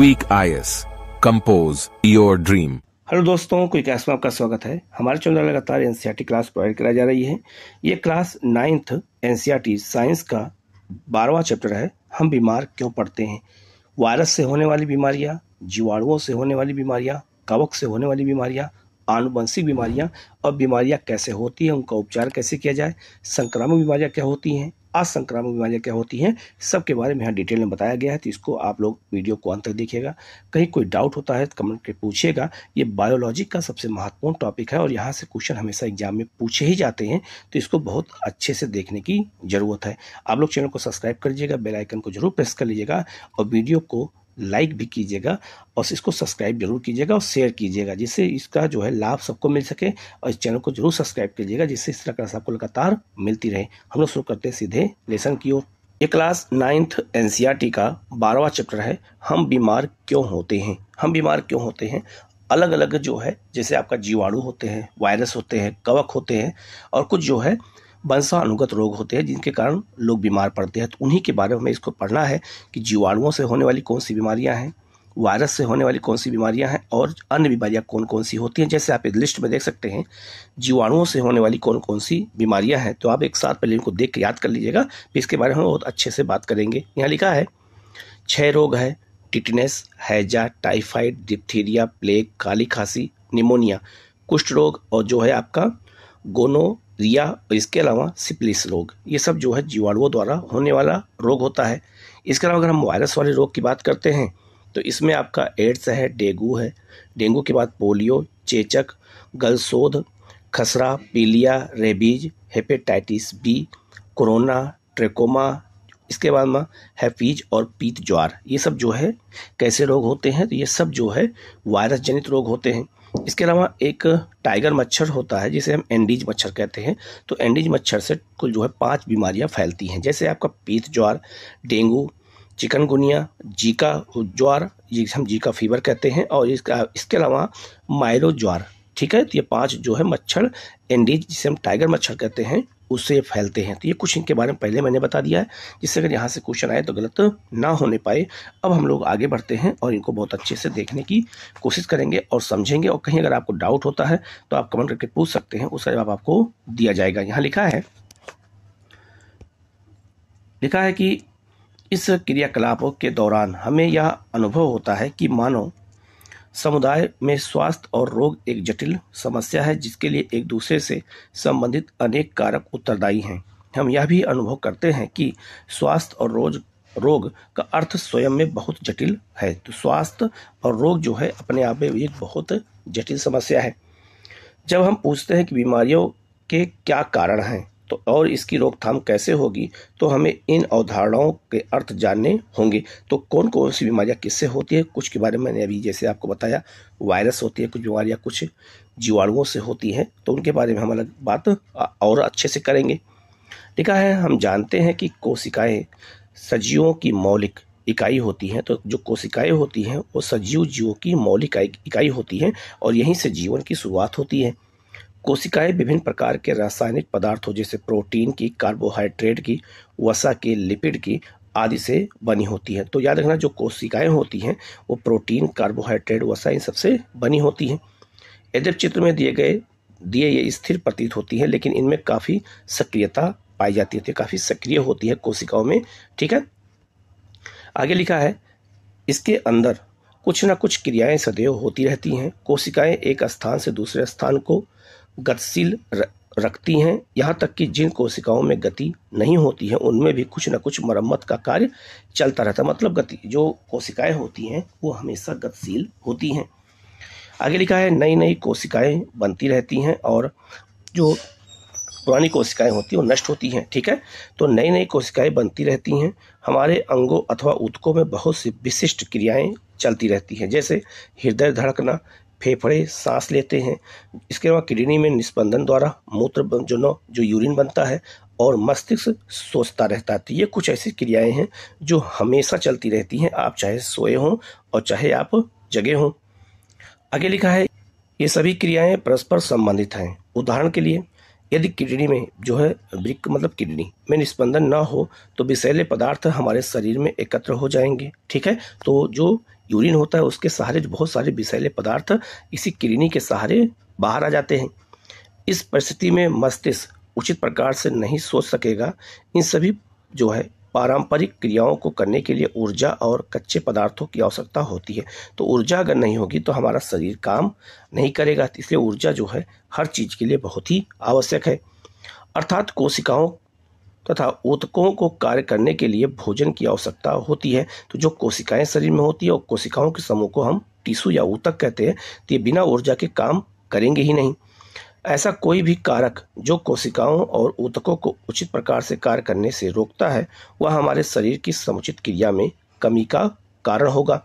Quick IS compose your dream hello दोस्तों quick IS में आपका स्वागत है हमारे चैनल लगातार एनसीईआरटी क्लास प्रोवाइड कराई जा रही है ये क्लास नाइन्थ एनसीईआरटी साइंस का बारहवा चैप्टर है हम बीमार क्यों पड़ते हैं वायरस से होने वाली बीमारियां जीवाणुओं से होने वाली बीमारियां कवक से होने वाली बीमारियां आनुवंशिक बीमारियां और बीमारियां कैसे होती हैं उनका उपचार कैसे किया जाए संक्रामक बीमारियां क्या होती हैं असंक्रामक बीमारियाँ क्या होती हैं सबके बारे में यहाँ डिटेल में बताया गया है तो इसको आप लोग वीडियो को अंत तक देखिएगा कहीं कोई डाउट होता है तो कमेंट के पूछिएगा ये बायोलॉजी का सबसे महत्वपूर्ण टॉपिक है और यहाँ से क्वेश्चन हमेशा एग्जाम में पूछे ही जाते हैं तो इसको बहुत अच्छे से देखने की ज़रूरत है आप लोग चैनल को सब्सक्राइब कर लीजिएगा बेलाइकन को जरूर प्रेस कर लीजिएगा और वीडियो को लाइक भी कीजिएगा और इसको सब्सक्राइब जरूर कीजिएगा और शेयर कीजिएगा जिससे इसका जो है लाभ सबको मिल सके और इस चैनल को जरूर सब्सक्राइब कीजिएगा जिससे इस तरह क्लास आपको लगातार मिलती रहे हम लोग शुरू करते हैं सीधे लेसन की ओर ये क्लास नाइन्थ एन का बारहवा चैप्टर है हम बीमार क्यों होते हैं हम बीमार क्यों होते हैं अलग अलग जो है जैसे आपका जीवाणु होते हैं वायरस होते हैं कवक होते हैं और कुछ जो है वंशानुगत रोग होते हैं जिनके कारण लोग बीमार पड़ते हैं तो उन्हीं के बारे में हमें इसको पढ़ना है कि जीवाणुओं से होने वाली कौन सी बीमारियां हैं वायरस से होने वाली कौन सी बीमारियां हैं और अन्य बीमारियां कौन कौन सी होती हैं जैसे आप इस लिस्ट में देख सकते हैं जीवाणुओं से होने वाली कौन कौन सी बीमारियां हैं तो आप एक साथ पहले इनको देख के याद कर लीजिएगा फिर इसके बारे में बहुत अच्छे से बात करेंगे यहाँ लिखा है छह रोग है टिटनेस हैजा टाइफाइड डिप्थीरिया प्लेग काली खांसी निमोनिया कुष्ठ रोग और जो है आपका गोनो रिया और इसके अलावा सिप्लिस रोग ये सब जो है जीवाणुओं द्वारा होने वाला रोग होता है इसके अलावा अगर हम वायरस वाले रोग की बात करते हैं तो इसमें आपका एड्स है डेंगू है डेंगू के बाद पोलियो चेचक गलसोध खसरा पीलिया rabies hepatitis B corona trachoma इसके बाद में हैफीज और पीत ज्वार ये सब जो है कैसे रोग होते हैं तो ये सब जो है वायरस जनित रोग होते हैं इसके अलावा एक टाइगर मच्छर होता है जिसे हम एंडीज मच्छर कहते हैं तो एंडीज मच्छर से कुल जो है पांच बीमारियां फैलती हैं जैसे आपका पीत ज्वार डेंगू चिकनगुनिया जीका ज्वार जिसे हम जीका फीवर कहते हैं और इसका इसके अलावा मायरो ज्वार ठीक है तो ये पांच जो है मच्छर एंडीज जिसे हम टाइगर मच्छर कहते हैं उससे फैलते हैं तो ये कुछ इनके बारे में पहले मैंने बता दिया है जिससे अगर यहाँ से क्वेश्चन आए तो गलत ना होने पाए अब हम लोग आगे बढ़ते हैं और इनको बहुत अच्छे से देखने की कोशिश करेंगे और समझेंगे और कहीं अगर आपको डाउट होता है तो आप कमेंट करके पूछ सकते हैं उसका जवाब आपको दिया जाएगा यहाँ लिखा है लिखा है कि इस क्रियाकलाप के दौरान हमें यह अनुभव होता है कि मानो समुदाय में स्वास्थ्य और रोग एक जटिल समस्या है जिसके लिए एक दूसरे से संबंधित अनेक कारक उत्तरदायी हैं हम यह भी अनुभव करते हैं कि स्वास्थ्य और रोज रोग का अर्थ स्वयं में बहुत जटिल है तो स्वास्थ्य और रोग जो है अपने आप में एक बहुत जटिल समस्या है जब हम पूछते हैं कि बीमारियों के क्या कारण हैं तो और इसकी रोकथाम कैसे होगी तो हमें इन अवधारणाओं के अर्थ जानने होंगे तो कौन कौन सी बीमारियाँ किससे होती है कुछ के बारे में मैंने अभी जैसे आपको बताया वायरस होती है कुछ बीमारियाँ कुछ जीवाणुओं से होती हैं तो उनके बारे में हम अलग बात और अच्छे से करेंगे लिखा है हम जानते हैं कि कोशिकाएँ सजीवों की मौलिक इकाई होती हैं तो जो कोशिकाएँ होती हैं वो सजीव जीवों की मौलिक इकाई होती हैं और यहीं से जीवन की शुरुआत होती है कोशिकाएं विभिन्न प्रकार के रासायनिक पदार्थों जैसे प्रोटीन की कार्बोहाइड्रेट की वसा की लिपिड की आदि से बनी होती है तो याद रखना जो कोशिकाएं होती हैं वो प्रोटीन कार्बोहाइड्रेट वसा इन सबसे बनी होती हैं यद्यप चित्र में दिए गए दिए ये स्थिर प्रतीत होती है लेकिन इनमें काफ़ी सक्रियता पाई जाती होती है तो काफ़ी सक्रिय होती है कोशिकाओं में ठीक है आगे लिखा है इसके अंदर कुछ ना कुछ क्रियाएं सदैव होती रहती हैं कोशिकाएं एक स्थान से दूसरे स्थान को गतिशील रखती हैं यहाँ तक कि जिन कोशिकाओं में गति नहीं होती है उनमें भी कुछ ना कुछ मरम्मत का कार्य चलता रहता है मतलब गति जो कोशिकाएं होती हैं वो हमेशा गतिशील होती हैं आगे लिखा है नई नई कोशिकाएं बनती रहती हैं और जो पुरानी कोशिकाएं होती हैं वो नष्ट होती हैं ठीक है तो नई नई कोशिकाएं बनती रहती हैं हमारे अंगों अथवा ऊतकों में बहुत सी विशिष्ट क्रियाएं चलती रहती हैं जैसे हृदय धड़कना फेफड़े सांस लेते हैं इसके अलावा किडनी में निस्पंदन द्वारा मूत्र जो नो जो यूरिन बनता है और मस्तिष्क सोचता रहता है तो ये कुछ ऐसी क्रियाएं हैं जो हमेशा चलती रहती हैं आप चाहे सोए हों और चाहे आप जगे हों आगे लिखा है ये सभी क्रियाएं परस्पर संबंधित हैं उदाहरण के लिए यदि किडनी में जो है ब्रिक मतलब किडनी में निस्पंदन ना हो तो विषैले पदार्थ हमारे शरीर में एकत्र हो जाएंगे ठीक है तो जो यूरिन होता है उसके सहारे बहुत सारे विषैले पदार्थ इसी किडनी के सहारे बाहर आ जाते हैं इस परिस्थिति में मस्तिष्क उचित प्रकार से नहीं सोच सकेगा इन सभी जो है पारंपरिक क्रियाओं को करने के लिए ऊर्जा और कच्चे पदार्थों की आवश्यकता होती है तो ऊर्जा अगर नहीं होगी तो हमारा शरीर काम नहीं करेगा इसलिए ऊर्जा जो है हर चीज़ के लिए बहुत ही आवश्यक है अर्थात कोशिकाओं तथा ऊतकों को कार्य करने के लिए भोजन की आवश्यकता होती है तो जो कोशिकाएं शरीर में होती है और कोशिकाओं के समूह को हम टिशू या ऊतक कहते हैं तो ये बिना ऊर्जा के काम करेंगे ही नहीं ऐसा कोई भी कारक जो कोशिकाओं और ऊतकों को उचित प्रकार से कार्य करने से रोकता है वह हमारे शरीर की समुचित क्रिया में कमी का कारण होगा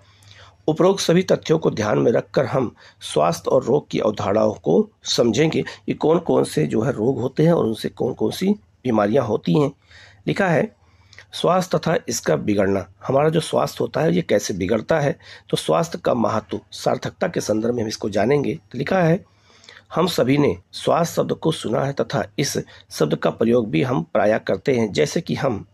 उपरोक्त सभी तथ्यों को ध्यान में रखकर हम स्वास्थ्य और रोग की अवधारणाओं को समझेंगे कि कौन कौन से जो है रोग होते हैं और उनसे कौन कौन सी बीमारियां होती हैं लिखा है स्वास्थ्य तथा इसका बिगड़ना हमारा जो स्वास्थ्य होता है ये कैसे बिगड़ता है तो स्वास्थ्य का महत्व सार्थकता के संदर्भ में हम इसको जानेंगे तो लिखा है हम सभी ने स्वास्थ्य शब्द को सुना है तथा इस शब्द का प्रयोग भी हम प्राय करते हैं जैसे कि हम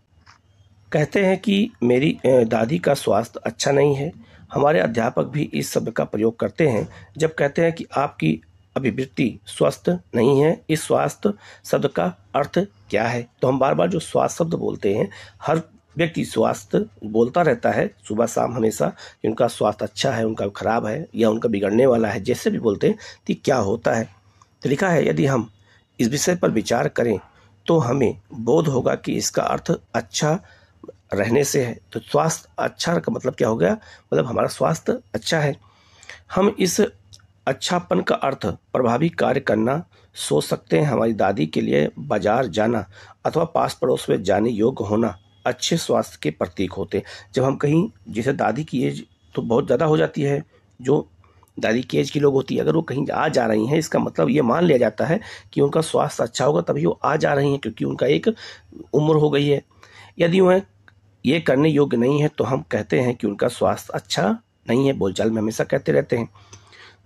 कहते हैं कि मेरी दादी का स्वास्थ्य अच्छा नहीं है हमारे अध्यापक भी इस शब्द का प्रयोग करते हैं जब कहते हैं कि आपकी अभिवृत्ति स्वस्थ नहीं है इस स्वास्थ्य शब्द का अर्थ क्या है तो हम बार बार जो स्वास्थ्य शब्द बोलते हैं हर व्यक्ति स्वास्थ्य बोलता रहता है सुबह शाम हमेशा कि उनका स्वास्थ्य अच्छा है उनका खराब है या उनका बिगड़ने वाला है जैसे भी बोलते हैं कि क्या होता है तो लिखा है यदि हम इस विषय पर विचार करें तो हमें बोध होगा कि इसका अर्थ अच्छा रहने से है तो स्वास्थ्य अच्छा का मतलब क्या हो गया मतलब हमारा स्वास्थ्य अच्छा है हम इस अच्छापन का अर्थ प्रभावी कार्य करना सोच सकते हैं हमारी दादी के लिए बाजार जाना अथवा पास पड़ोस में जाने योग्य होना अच्छे स्वास्थ्य के प्रतीक होते जब हम कहीं जैसे दादी की एज तो बहुत ज़्यादा हो जाती है जो दादी की एज की लोग होती है अगर वो कहीं आ जा रही हैं इसका मतलब ये मान लिया जाता है कि उनका स्वास्थ्य अच्छा होगा तभी वो आ जा रही हैं क्योंकि उनका एक उम्र हो गई है यदि वह ये करने योग्य नहीं है तो हम कहते हैं कि उनका स्वास्थ्य अच्छा नहीं है बोलचाल में हमेशा कहते रहते हैं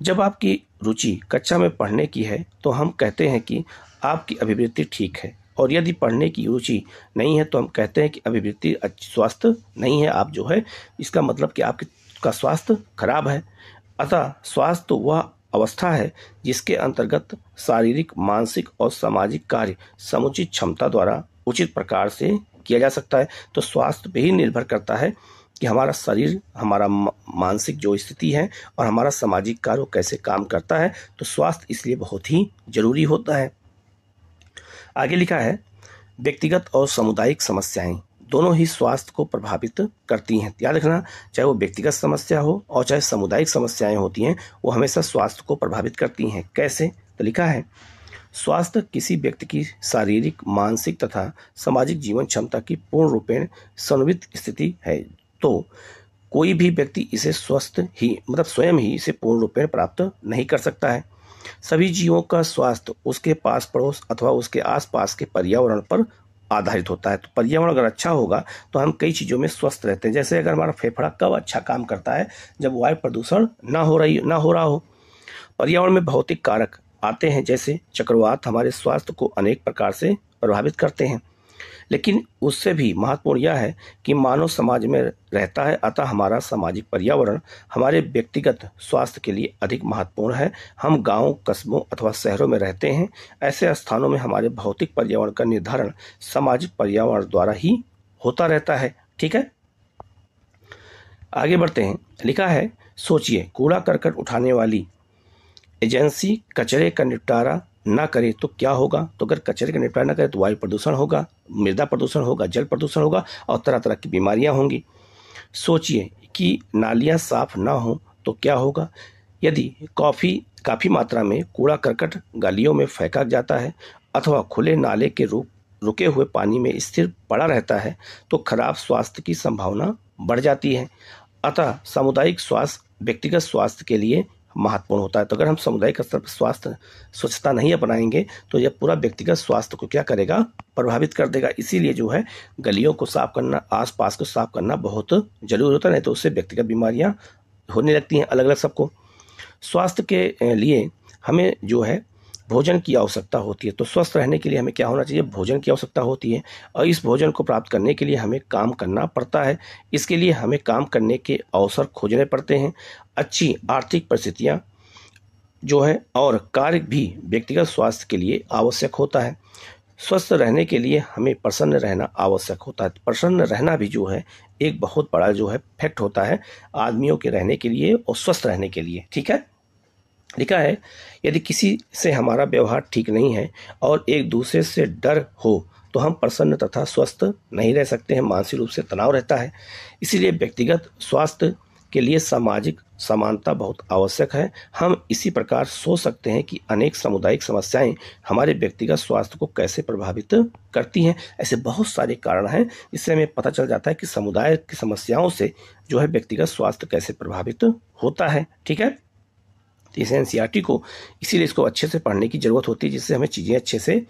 जब आपकी रुचि कक्षा में पढ़ने की है तो हम कहते हैं कि आपकी अभिवृत्ति ठीक है और यदि पढ़ने की रुचि नहीं है तो हम कहते हैं कि अभिवृत्ति स्वास्थ्य नहीं है आप जो है इसका मतलब कि आपके का स्वास्थ्य खराब है अतः स्वास्थ्य तो वह अवस्था है जिसके अंतर्गत शारीरिक मानसिक और सामाजिक कार्य समुचित क्षमता द्वारा उचित प्रकार से किया जा सकता है तो स्वास्थ्य पर ही निर्भर करता है कि हमारा शरीर हमारा मानसिक जो स्थिति है और हमारा सामाजिक कार्य कैसे काम करता है तो स्वास्थ्य इसलिए बहुत ही जरूरी होता है आगे लिखा है व्यक्तिगत और सामुदायिक समस्याएं दोनों ही स्वास्थ्य को प्रभावित करती हैं याद रखना चाहे वो व्यक्तिगत समस्या हो और चाहे सामुदायिक समस्याएं होती हैं वो हमेशा स्वास्थ्य को प्रभावित करती हैं कैसे तो लिखा है स्वास्थ्य किसी व्यक्ति की शारीरिक मानसिक तथा सामाजिक जीवन क्षमता की पूर्ण रूपेण समन्वित स्थिति है तो कोई भी व्यक्ति इसे स्वस्थ ही मतलब स्वयं ही इसे पूर्ण रूप में प्राप्त नहीं कर सकता है सभी जीवों का स्वास्थ्य उसके पास पड़ोस अथवा उसके आसपास के पर्यावरण पर आधारित होता है तो पर्यावरण अगर अच्छा होगा तो हम कई चीज़ों में स्वस्थ रहते हैं जैसे अगर हमारा फेफड़ा कब अच्छा काम करता है जब वायु प्रदूषण ना हो रही ना हो रहा हो पर्यावरण में भौतिक कारक आते हैं जैसे चक्रवात हमारे स्वास्थ्य को अनेक प्रकार से प्रभावित करते हैं लेकिन उससे भी महत्वपूर्ण यह है कि मानव समाज में रहता है अतः हमारा सामाजिक पर्यावरण हमारे व्यक्तिगत स्वास्थ्य के लिए अधिक महत्वपूर्ण है हम गांव कस्बों अथवा शहरों में रहते हैं ऐसे स्थानों में हमारे भौतिक पर्यावरण का निर्धारण सामाजिक पर्यावरण द्वारा ही होता रहता है ठीक है आगे बढ़ते हैं लिखा है सोचिए कूड़ा करकट उठाने वाली एजेंसी कचरे का निपटारा ना करें तो क्या होगा तो अगर कचरे का निपटारा ना करें तो वायु प्रदूषण होगा मृदा प्रदूषण होगा जल प्रदूषण होगा और तरह तरह की बीमारियां होंगी सोचिए कि नालियां साफ ना हों तो क्या होगा यदि कॉफ़ी काफ़ी मात्रा में कूड़ा करकट गलियों में फेंका जाता है अथवा खुले नाले के रूप रुके हुए पानी में स्थिर पड़ा रहता है तो खराब स्वास्थ्य की संभावना बढ़ जाती है अतः सामुदायिक स्वास्थ्य व्यक्तिगत स्वास्थ्य के लिए महत्वपूर्ण होता है तो अगर हम सामुदायिक स्तर पर स्वास्थ्य स्वच्छता नहीं अपनाएंगे तो यह पूरा व्यक्तिगत स्वास्थ्य को क्या करेगा प्रभावित कर देगा इसीलिए जो है गलियों को साफ करना आसपास को साफ करना बहुत जरूरी होता है नहीं तो उससे व्यक्तिगत बीमारियाँ होने लगती हैं अलग अलग सबको स्वास्थ्य के लिए हमें जो है भोजन की आवश्यकता होती है तो स्वस्थ रहने के लिए हमें क्या होना चाहिए भोजन की आवश्यकता होती है और इस भोजन को प्राप्त करने के लिए हमें काम करना पड़ता है इसके लिए हमें काम करने के अवसर खोजने पड़ते हैं अच्छी आर्थिक परिस्थितियाँ जो है और कार्य भी व्यक्तिगत स्वास्थ्य के लिए आवश्यक होता है स्वस्थ रहने के लिए हमें प्रसन्न रहना आवश्यक होता है प्रसन्न रहना भी जो है एक बहुत बड़ा जो है फैक्ट होता है आदमियों के रहने के लिए और स्वस्थ रहने के लिए ठीक है लिखा है यदि किसी से हमारा व्यवहार ठीक नहीं है और एक दूसरे से डर हो तो हम प्रसन्न तथा स्वस्थ नहीं रह सकते हैं मानसिक रूप से तनाव रहता है इसीलिए व्यक्तिगत स्वास्थ्य के लिए सामाजिक समानता बहुत आवश्यक है हम इसी प्रकार सोच सकते हैं कि अनेक सामुदायिक समस्याएं हमारे व्यक्तिगत स्वास्थ्य को कैसे प्रभावित करती हैं ऐसे बहुत सारे कारण हैं इससे हमें पता चल जाता है कि समुदाय की समस्याओं से जो है व्यक्तिगत स्वास्थ्य कैसे प्रभावित होता है ठीक है तो इसे एन को इसीलिए इसको अच्छे से पढ़ने की ज़रूरत होती है जिससे हमें चीज़ें अच्छे से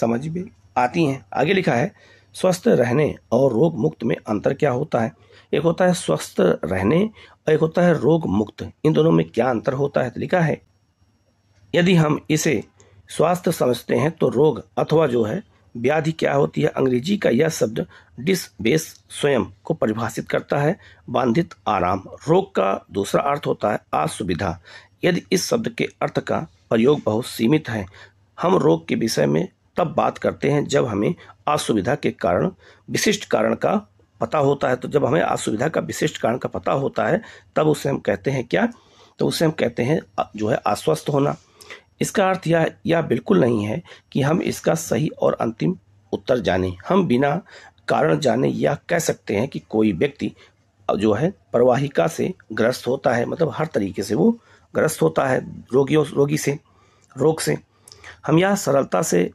समझ में आती हैं आगे लिखा है स्वस्थ रहने और रोग मुक्त में अंतर क्या होता है एक होता है स्वस्थ रहने और एक होता है रोग मुक्त इन दोनों में क्या अंतर होता है तो लिखा है यदि हम इसे स्वास्थ्य समझते हैं तो रोग अथवा जो है व्याधि क्या होती है अंग्रेजी का यह शब्द डिसबेस स्वयं को परिभाषित करता है बांधित आराम रोग का दूसरा अर्थ होता है असुविधा यदि इस शब्द के अर्थ का प्रयोग बहुत सीमित है हम रोग के विषय में तब बात करते हैं जब हमें असुविधा के कारण विशिष्ट कारण का पता होता है तो जब हमें असुविधा का विशिष्ट कारण का पता होता है तब उसे हम कहते हैं क्या तो उसे हम कहते हैं जो है अस्वस्थ होना इसका अर्थ यह यह बिल्कुल नहीं है कि हम इसका सही और अंतिम उत्तर जाने हम बिना कारण जाने यह कह सकते हैं कि कोई व्यक्ति जो है प्रवाहिका से ग्रस्त होता है मतलब हर तरीके से वो ग्रस्त होता है रोगियों रोगी से रोग से हम यह सरलता से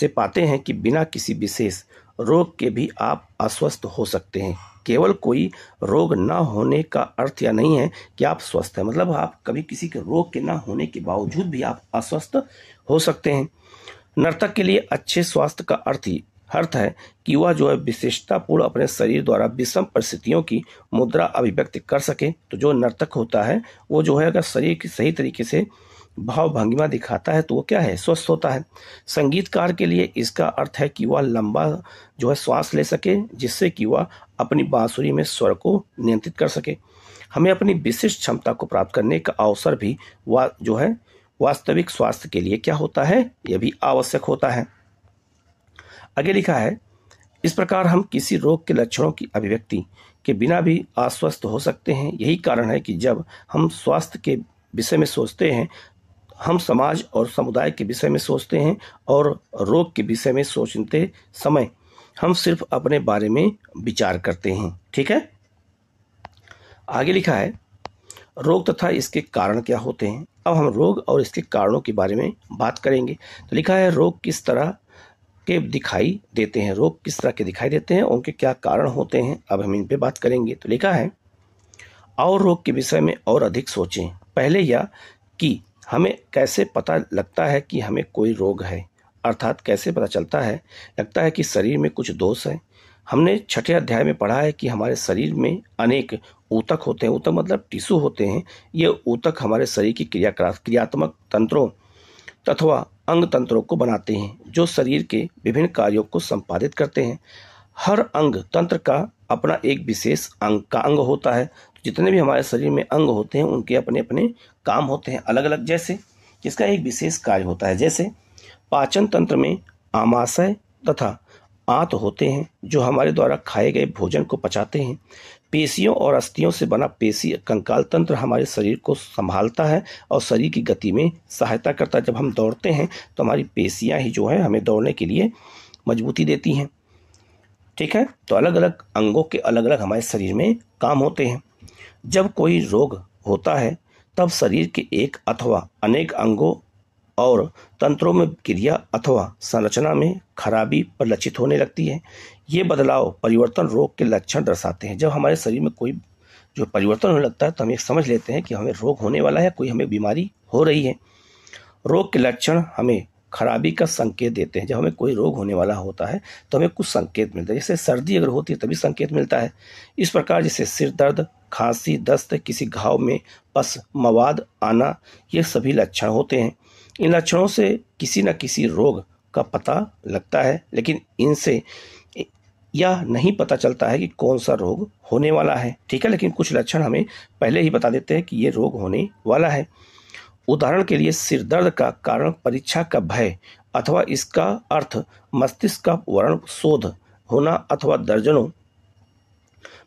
से पाते हैं कि बिना किसी विशेष रोग के भी आप अस्वस्थ हो सकते हैं केवल कोई रोग ना होने का अर्थ या नहीं है कि आप स्वस्थ हैं मतलब आप कभी किसी के रोग के ना होने के बावजूद भी आप अस्वस्थ हो सकते हैं नर्तक के लिए अच्छे स्वास्थ्य का अर्थ ही अर्थ है कि वह जो है विशेषतापूर्ण अपने शरीर द्वारा विषम परिस्थितियों की मुद्रा अभिव्यक्त कर सके तो जो नर्तक होता है वो जो है अगर शरीर की सही तरीके से भाव भंगिमा दिखाता है तो वो क्या है स्वस्थ होता है संगीतकार के लिए इसका अर्थ है कि वह लंबा जो है श्वास ले सके जिससे कि वह अपनी बांसुरी में स्वर को नियंत्रित कर सके हमें अपनी विशिष्ट क्षमता को प्राप्त करने का अवसर भी वा जो है वास्तविक स्वास्थ्य के लिए क्या होता है यह भी आवश्यक होता है आगे लिखा है इस प्रकार हम किसी रोग के लक्षणों की अभिव्यक्ति के बिना भी आश्वस्त हो सकते हैं यही कारण है कि जब हम स्वास्थ्य के विषय में सोचते हैं हम समाज और समुदाय के विषय में सोचते हैं और रोग के विषय में सोचते समय हम सिर्फ अपने बारे में विचार करते हैं ठीक है आगे लिखा है रोग तथा इसके कारण क्या होते हैं अब हम रोग और इसके कारणों के बारे में बात करेंगे तो लिखा है रोग किस तरह के दिखाई देते हैं रोग किस तरह के दिखाई देते हैं उनके क्या कारण होते हैं अब हम इन पे बात करेंगे तो लिखा है और रोग के विषय में और अधिक सोचें पहले या कि हमें कैसे पता लगता है कि हमें कोई रोग है अर्थात कैसे पता चलता है लगता है कि शरीर में कुछ दोष है हमने छठे अध्याय में पढ़ा है कि हमारे शरीर में अनेक ऊतक होते हैं ऊतक मतलब टिश्यू होते हैं ये ऊतक हमारे शरीर की क्रिया क्रियात्मक तंत्रों तथवा अंग तंत्रों को बनाते हैं जो शरीर के विभिन्न कार्यों को संपादित करते हैं हर अंग तंत्र का अपना एक विशेष अंग का अंग होता है तो जितने भी हमारे शरीर में अंग होते हैं उनके अपने अपने काम होते हैं अलग अलग जैसे जिसका एक विशेष कार्य होता है जैसे पाचन तंत्र में आमाशय तथा आंत होते हैं जो हमारे द्वारा खाए गए भोजन को पचाते हैं पेशियों और अस्थियों से बना पेशी कंकाल तंत्र हमारे शरीर को संभालता है और शरीर की गति में सहायता करता है जब हम दौड़ते हैं तो हमारी पेशियाँ ही जो है हमें दौड़ने के लिए मजबूती देती हैं ठीक है तो अलग अलग अंगों के अलग अलग हमारे शरीर में काम होते हैं जब कोई रोग होता है तब शरीर के एक अथवा अनेक अंगों और तंत्रों में क्रिया अथवा संरचना में खराबी परिलक्षित होने लगती है ये बदलाव परिवर्तन रोग के लक्षण दर्शाते हैं जब हमारे शरीर में कोई जो परिवर्तन होने लगता है तो हम एक समझ लेते हैं कि हमें रोग होने वाला है कोई हमें बीमारी हो रही है रोग के लक्षण हमें खराबी का संकेत देते हैं जब हमें कोई रोग होने वाला होता है तो हमें कुछ संकेत मिलता है जैसे सर्दी अगर होती है तभी संकेत मिलता है इस प्रकार जैसे सिर दर्द खांसी दस्त किसी घाव में पस मवाद आना ये सभी लक्षण होते हैं इन लक्षणों से किसी न किसी रोग का पता लगता है लेकिन इनसे यह नहीं पता चलता है कि कौन सा रोग होने वाला है ठीक है लेकिन कुछ लक्षण हमें पहले ही बता देते हैं कि ये रोग होने वाला है उदाहरण के लिए सिरदर्द का कारण परीक्षा का भय अथवा इसका अर्थ मस्तिष्क का वर्ण शोध होना अथवा दर्जनों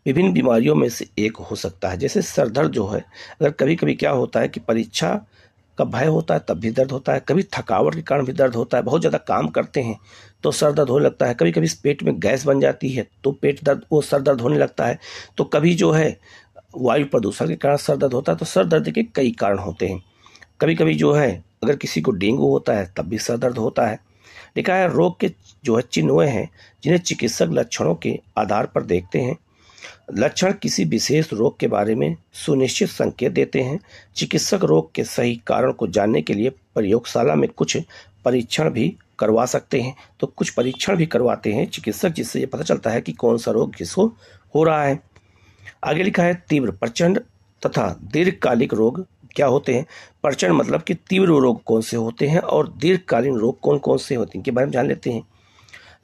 विभिन्न बीमारियों में से एक हो सकता है जैसे सरदर्द जो है अगर कभी कभी क्या होता है कि परीक्षा का भय होता है तब भी दर्द होता है कभी थकावट के कारण भी दर्द होता है बहुत ज़्यादा काम करते हैं तो सर दर्द होने लगता है कभी कभी पेट में गैस बन जाती है तो पेट दर्द वो सर दर्द होने लगता है तो कभी जो है वायु प्रदूषण के कारण सर दर्द होता है तो सर दर्द के कई कारण होते हैं कभी कभी जो है अगर किसी को डेंगू होता है तब भी सर दर्द होता है लिखा है रोग के जो है चिन्ह हुए हैं जिन्हें चिकित्सक लक्षणों के आधार पर देखते हैं लक्षण किसी विशेष रोग के बारे में सुनिश्चित संकेत देते हैं चिकित्सक रोग के सही कारण को जानने के लिए प्रयोगशाला में कुछ परीक्षण भी करवा सकते हैं तो कुछ परीक्षण भी करवाते हैं चिकित्सक जिससे ये पता चलता है कि कौन सा रोग किसको हो रहा है आगे लिखा है तीव्र प्रचंड तथा दीर्घकालिक रोग क्या होते हैं प्रचंड मतलब कि तीव्र रोग कौन से होते हैं और दीर्घकालीन रोग कौन कौन से होते हैं इनके बारे में जान लेते हैं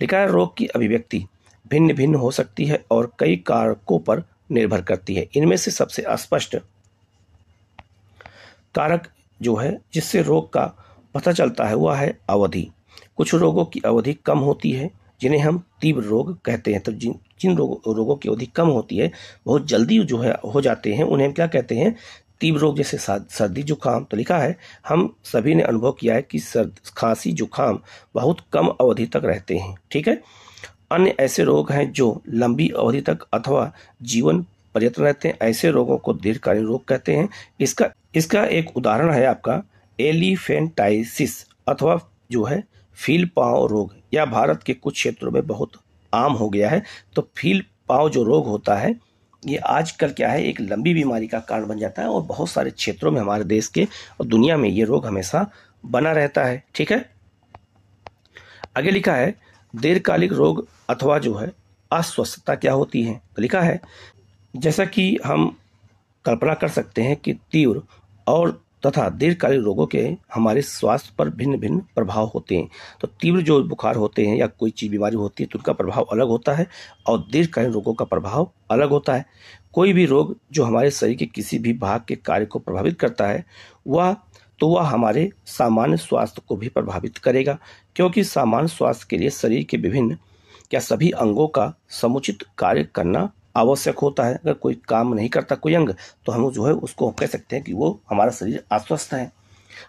लिखा है रोग की अभिव्यक्ति भिन्न भिन्न हो सकती है और कई कारकों पर निर्भर करती है इनमें से सबसे स्पष्ट कारक जो है जिससे रोग का पता चलता है वह है अवधि कुछ रोगों की अवधि कम होती है जिन्हें हम तीव्र रोग कहते हैं तो जिन जिन रोग रोगों की अवधि कम होती है बहुत जल्दी जो है हो जाते हैं उन्हें हम क्या कहते हैं तीव्र रोग जैसे सर्दी जुकाम तो लिखा है हम सभी ने अनुभव किया है कि सर्द खांसी जुकाम बहुत कम अवधि तक रहते हैं ठीक है अन्य ऐसे रोग हैं जो लंबी अवधि तक अथवा जीवन पर्यत रहते हैं ऐसे रोगों को दीर्घकालीन रोग कहते हैं इसका इसका एक उदाहरण है आपका एलिफेंटाइसिस अथवा जो है फील पाव रोग यह भारत के कुछ क्षेत्रों में बहुत आम हो गया है तो फील पाव जो रोग होता है ये आजकल क्या है एक लंबी बीमारी का कारण बन जाता है और बहुत सारे क्षेत्रों में हमारे देश के और दुनिया में ये रोग हमेशा बना रहता है ठीक है आगे लिखा है दीर्घकालिक रोग अथवा जो है अस्वस्थता क्या होती है तो लिखा है जैसा कि हम कल्पना कर सकते हैं कि तीव्र और तथा दीर्घकालीन रोगों के हमारे स्वास्थ्य पर भिन्न भिन्न प्रभाव होते हैं तो तीव्र जो बुखार होते हैं या कोई चीज बीमारी होती है तो उनका प्रभाव अलग होता है और दीर्घकालीन रोगों का प्रभाव अलग होता है कोई भी रोग जो हमारे शरीर के किसी भी भाग के कार्य को प्रभावित करता है वह तो वह हमारे सामान्य स्वास्थ्य को भी प्रभावित करेगा क्योंकि सामान्य स्वास्थ्य के लिए शरीर के विभिन्न क्या सभी अंगों का समुचित कार्य करना आवश्यक होता है अगर कोई काम नहीं करता कोई अंग तो हम जो है उसको कह सकते हैं कि वो हमारा शरीर अस्वस्थ है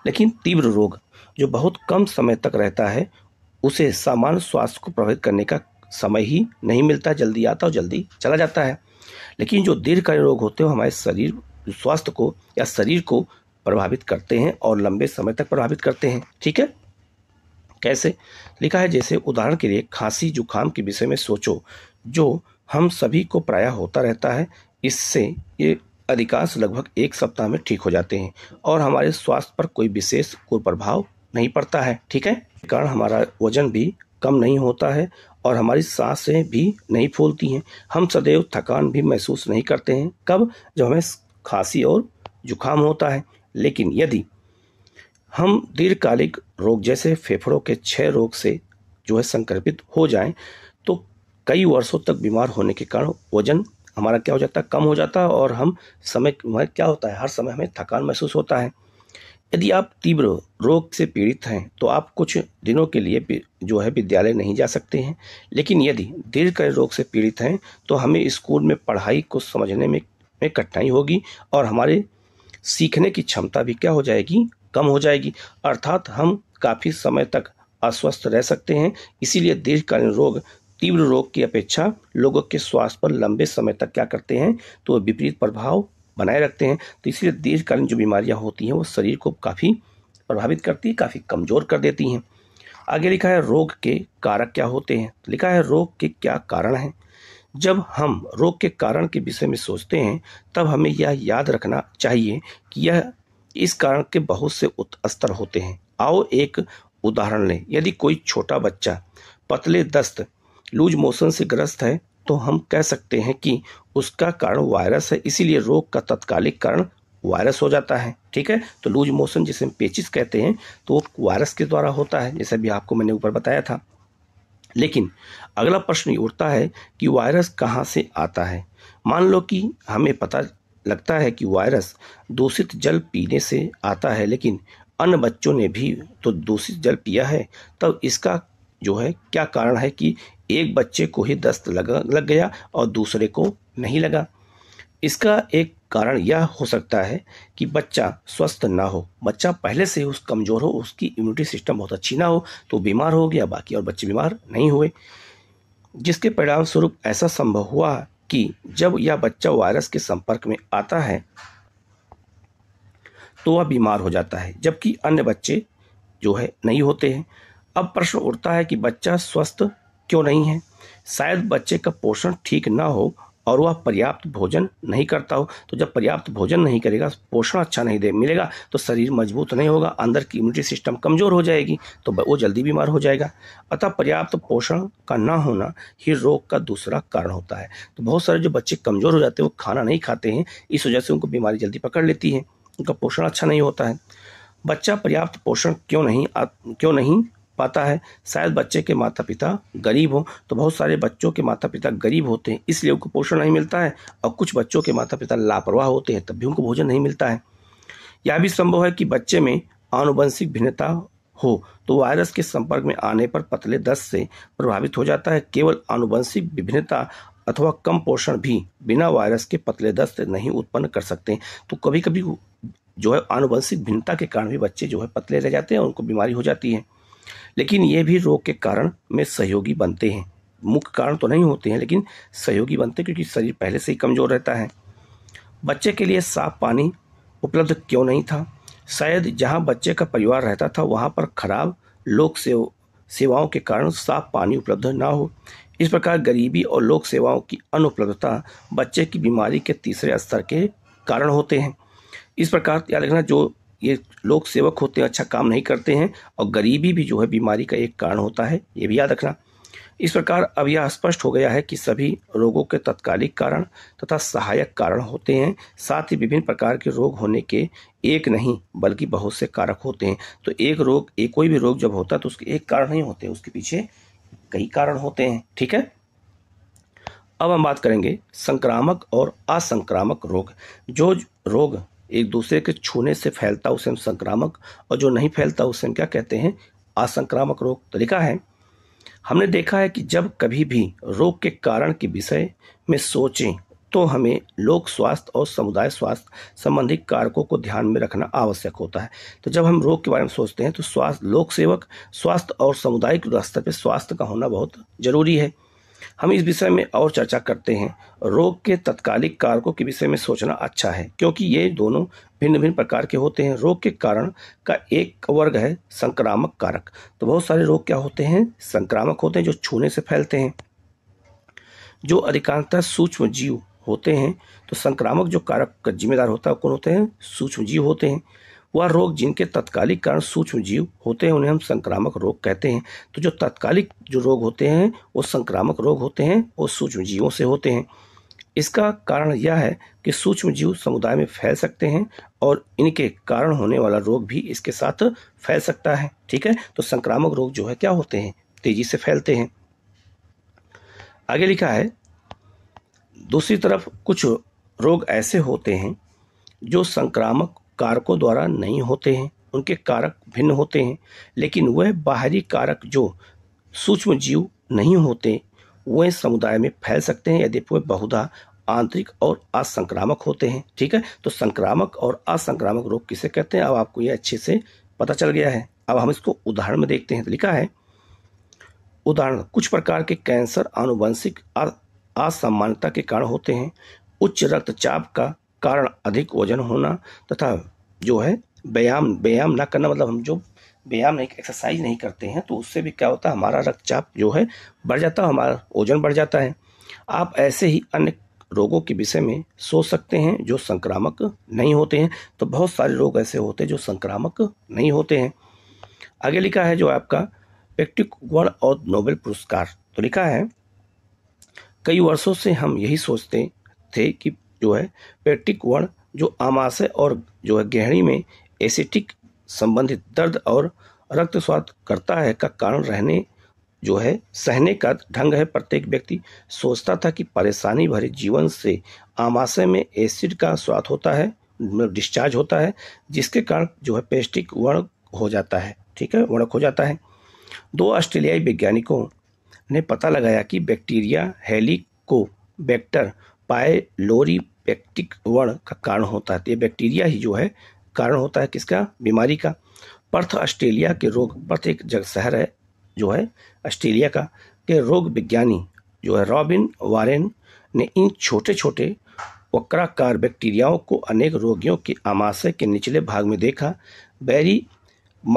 लेकिन तीव्र रोग जो बहुत कम समय तक रहता है उसे सामान्य स्वास्थ्य को प्रभावित करने का समय ही नहीं मिलता जल्दी आता और जल्दी चला जाता है लेकिन जो दीर्घकालीन रोग होते हैं हमारे शरीर स्वास्थ्य को या शरीर को प्रभावित करते हैं और लंबे समय तक प्रभावित करते हैं ठीक है कैसे लिखा है जैसे उदाहरण के लिए खांसी जुकाम के विषय में सोचो जो हम सभी को प्रायः होता रहता है इससे ये अधिकांश लगभग एक सप्ताह में ठीक हो जाते हैं और हमारे स्वास्थ्य पर कोई विशेष कुप्रभाव नहीं पड़ता है ठीक है कारण हमारा वजन भी कम नहीं होता है और हमारी सांसें भी नहीं फूलती हैं हम सदैव थकान भी महसूस नहीं करते हैं कब जब हमें खांसी और जुकाम होता है लेकिन यदि हम दीर्घकालिक रोग जैसे फेफड़ों के छह रोग से जो है संक्रमित हो जाएं तो कई वर्षों तक बीमार होने के कारण वजन हमारा क्या हो जाता है कम हो जाता है और हम समय क्या होता है हर समय हमें थकान महसूस होता है यदि आप तीव्र रोग से पीड़ित हैं तो आप कुछ दिनों के लिए जो है विद्यालय नहीं जा सकते हैं लेकिन यदि दीर्घकालिक रोग से पीड़ित हैं तो हमें स्कूल में पढ़ाई को समझने में में कठिनाई होगी और हमारे सीखने की क्षमता भी क्या हो जाएगी कम हो जाएगी अर्थात हम काफ़ी समय तक अस्वस्थ रह सकते हैं इसीलिए दीर्घकालीन रोग तीव्र रोग की अपेक्षा लोगों के स्वास्थ्य पर लंबे समय तक क्या करते हैं तो विपरीत प्रभाव बनाए रखते हैं तो इसलिए दीर्घकालीन जो बीमारियां होती हैं वो शरीर को काफ़ी प्रभावित करती है काफ़ी कमज़ोर कर देती हैं आगे लिखा है रोग के कारक क्या होते हैं तो लिखा है रोग के क्या कारण हैं जब हम रोग के कारण के विषय में सोचते हैं तब हमें यह याद रखना चाहिए कि यह इस कारण के बहुत से स्तर होते हैं आओ एक उदाहरण लें यदि कोई छोटा बच्चा पतले दस्त लूज मोशन से ग्रस्त है तो हम कह सकते हैं कि उसका कारण वायरस है इसीलिए रोग का तत्कालिक कारण वायरस हो जाता है ठीक है तो लूज मोशन जिसे हम पेचिस कहते हैं तो वो वायरस के द्वारा होता है जैसे भी आपको मैंने ऊपर बताया था लेकिन अगला प्रश्न उठता है कि वायरस कहाँ से आता है मान लो कि हमें पता लगता है कि वायरस दूषित जल पीने से आता है लेकिन अन्य बच्चों ने भी तो दूषित जल पिया है तब इसका जो है क्या कारण है कि एक बच्चे को ही दस्त लगा लग गया और दूसरे को नहीं लगा इसका एक कारण यह हो सकता है कि बच्चा स्वस्थ ना हो बच्चा पहले से उस कमज़ोर हो उसकी इम्यूनिटी सिस्टम बहुत अच्छी ना हो तो बीमार हो गया बाकी और बच्चे बीमार नहीं हुए जिसके परिणाम स्वरूप ऐसा संभव हुआ कि जब यह बच्चा वायरस के संपर्क में आता है तो वह बीमार हो जाता है जबकि अन्य बच्चे जो है नहीं होते हैं अब प्रश्न उठता है कि बच्चा स्वस्थ क्यों नहीं है शायद बच्चे का पोषण ठीक ना हो और वह पर्याप्त भोजन नहीं करता हो तो जब पर्याप्त भोजन नहीं करेगा पोषण अच्छा नहीं दे मिलेगा तो शरीर मजबूत नहीं होगा अंदर की इम्यूनिटी सिस्टम कमज़ोर हो जाएगी तो वो जल्दी बीमार हो जाएगा अतः पर्याप्त पोषण का ना होना ही रोग का दूसरा कारण होता है तो बहुत सारे जो बच्चे कमज़ोर हो जाते हैं वो खाना नहीं खाते हैं इस वजह से उनको बीमारी जल्दी पकड़ लेती है उनका पोषण अच्छा नहीं होता है बच्चा पर्याप्त पोषण क्यों नहीं क्यों नहीं पाता है शायद बच्चे के माता पिता गरीब हों तो बहुत सारे बच्चों के माता पिता गरीब होते हैं इसलिए उनको पोषण नहीं मिलता है और कुछ बच्चों के माता पिता लापरवाह होते हैं तब भी उनको भोजन नहीं मिलता है यह भी संभव है कि बच्चे में आनुवंशिक भिन्नता हो तो वायरस के संपर्क में आने पर पतले दस्त से प्रभावित हो जाता है केवल आनुवंशिक विभिन्नता अथवा कम पोषण भी बिना वायरस के पतले दस्त नहीं उत्पन्न कर सकते तो कभी कभी जो है आनुवंशिक भिन्नता के कारण भी बच्चे जो है पतले रह जाते हैं उनको बीमारी हो जाती है लेकिन ये भी रोग के कारण में सहयोगी बनते हैं मुख्य कारण तो नहीं होते हैं लेकिन सहयोगी बनते हैं क्योंकि शरीर पहले से ही कमज़ोर रहता है बच्चे के लिए साफ पानी उपलब्ध क्यों नहीं था शायद जहां बच्चे का परिवार रहता था वहां पर खराब लोक सेव, सेवाओं के कारण साफ पानी उपलब्ध ना हो इस प्रकार गरीबी और लोक सेवाओं की अनुपलब्धता बच्चे की बीमारी के तीसरे स्तर के कारण होते हैं इस प्रकार याद रखना जो ये लोग सेवक होते हैं अच्छा काम नहीं करते हैं और गरीबी भी जो है बीमारी का एक कारण होता है ये भी याद रखना इस प्रकार अब यह स्पष्ट हो गया है कि सभी रोगों के तत्कालिक कारण तथा सहायक कारण होते हैं साथ ही विभिन्न प्रकार के रोग होने के एक नहीं बल्कि बहुत से कारक होते हैं तो एक रोग एक कोई भी रोग जब होता है तो उसके एक कारण नहीं होते उसके पीछे कई कारण होते हैं ठीक है अब हम बात करेंगे संक्रामक और असंक्रामक रोग जो रोग एक दूसरे के छूने से फैलता उसे हम संक्रामक और जो नहीं फैलता उसे हम क्या कहते हैं असंक्रामक रोग तरीका तो है हमने देखा है कि जब कभी भी रोग के कारण के विषय में सोचें तो हमें लोक स्वास्थ्य और समुदाय स्वास्थ्य संबंधी कारकों को ध्यान में रखना आवश्यक होता है तो जब हम रोग के बारे में सोचते हैं तो स्वास्थ्य लोक सेवक स्वास्थ्य और सामुदायिक स्तर पर स्वास्थ्य का होना बहुत जरूरी है हम इस विषय में और चर्चा करते हैं रोग के तत्कालिक कारकों के विषय में सोचना अच्छा है क्योंकि ये दोनों भिन्न भिन्न प्रकार के होते हैं रोग के कारण का एक वर्ग है संक्रामक कारक तो बहुत सारे रोग क्या होते हैं संक्रामक होते हैं जो छूने से फैलते हैं जो अधिकांशतः सूक्ष्म जीव होते हैं तो संक्रामक जो कारक का जिम्मेदार होता है कौन होते हैं सूक्ष्म जीव होते हैं वह रोग जिनके तत्कालिक कारण सूक्ष्म जीव होते हैं उन्हें हम संक्रामक रोग कहते हैं तो जो तत्कालिक जो रोग होते हैं वो संक्रामक रोग होते हैं वो सूक्ष्म जीवों से होते हैं इसका कारण यह है कि सूक्ष्म जीव समुदाय में फैल सकते हैं और इनके कारण होने वाला रोग भी इसके साथ फैल सकता है ठीक है तो संक्रामक रोग जो है क्या होते हैं तेजी से फैलते हैं आगे लिखा है दूसरी तरफ कुछ रोग ऐसे होते हैं जो संक्रामक कारकों द्वारा नहीं होते हैं उनके कारक भिन्न होते हैं लेकिन वह बाहरी कारक जो सूक्ष्म जीव नहीं होते वह समुदाय में फैल सकते हैं यदि वह बहुधा आंतरिक और असंक्रामक होते हैं ठीक है तो संक्रामक और असंक्रामक रोग किसे कहते हैं अब आपको यह अच्छे से पता चल गया है अब हम इसको उदाहरण में देखते हैं तो लिखा है उदाहरण कुछ प्रकार के कैंसर आनुवंशिक असमानता के कारण होते हैं उच्च रक्तचाप का कारण अधिक वजन होना तथा जो है व्यायाम व्यायाम ना करना मतलब हम जो व्यायाम नहीं एक्सरसाइज नहीं करते हैं तो उससे भी क्या होता है हमारा रक्तचाप जो है बढ़ जाता है हमारा ओजन बढ़ जाता है आप ऐसे ही अन्य रोगों के विषय में सोच सकते हैं जो संक्रामक नहीं होते हैं तो बहुत सारे रोग ऐसे होते हैं जो संक्रामक नहीं होते हैं आगे लिखा है जो आपका पेक्टिक गुण और नोबेल पुरस्कार तो लिखा है कई वर्षों से हम यही सोचते थे कि जो है पेक्टिक गुण जो आमाशय और जो है गहरी में एसिटिक संबंधित दर्द और रक्त स्वाद करता है का कारण रहने जो है सहने का ढंग है प्रत्येक व्यक्ति सोचता था कि परेशानी भरे जीवन से आमाशय में एसिड का स्वाद होता है डिस्चार्ज होता है जिसके कारण जो है पेस्टिक वर्ण हो जाता है ठीक है वर्णक हो जाता है दो ऑस्ट्रेलियाई वैज्ञानिकों ने पता लगाया कि बैक्टीरिया हेलिको बैक्टर पायलोरीपेक्टिक वर्ण का कारण होता है तो ये बैक्टीरिया ही जो है कारण होता है किसका बीमारी का पर्थ ऑस्ट्रेलिया के रोग पर्थ एक जग शहर है जो है ऑस्ट्रेलिया का के रोग विज्ञानी जो है रॉबिन वारेन ने इन छोटे छोटे वक्राकार बैक्टीरियाओं को अनेक रोगियों के आमाशय के निचले भाग में देखा बैरी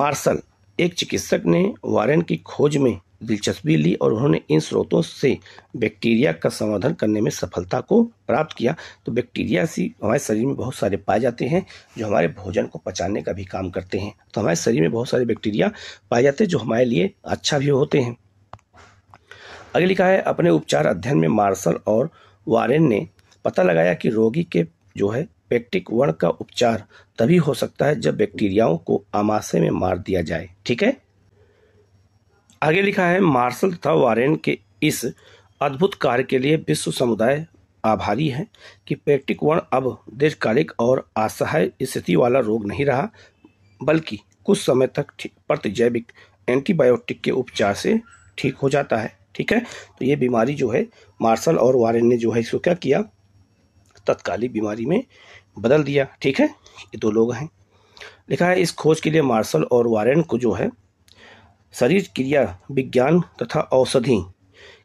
मार्शल एक चिकित्सक ने वारेन की खोज में दिलचस्पी ली और उन्होंने इन स्रोतों से बैक्टीरिया का समाधान करने में सफलता को प्राप्त किया तो बैक्टीरिया सी हमारे शरीर में बहुत सारे पाए जाते हैं जो हमारे भोजन को पचाने का भी काम करते हैं तो हमारे शरीर में बहुत सारे बैक्टीरिया पाए जाते हैं जो हमारे लिए अच्छा भी होते हैं अगली लिखा है अपने उपचार अध्ययन में मार्शल और वारेन ने पता लगाया कि रोगी के जो है पेक्टिक वर्ण का उपचार तभी हो सकता है जब बैक्टीरियाओं को आमाशय में मार दिया जाए ठीक है आगे लिखा है मार्शल तथा वारेन के इस अद्भुत कार्य के लिए विश्व समुदाय आभारी है कि पेक्टिक वर्ण अब दीर्घकालिक और असहाय स्थिति वाला रोग नहीं रहा बल्कि कुछ समय तक प्रतिजैविक एंटीबायोटिक के उपचार से ठीक हो जाता है ठीक है तो ये बीमारी जो है मार्शल और वारेन ने जो है इसको क्या किया तत्कालिक बीमारी में बदल दिया ठीक है ये दो लोग हैं लिखा है इस खोज के लिए मार्शल और वारेन को जो है शरीर क्रिया विज्ञान तथा औषधि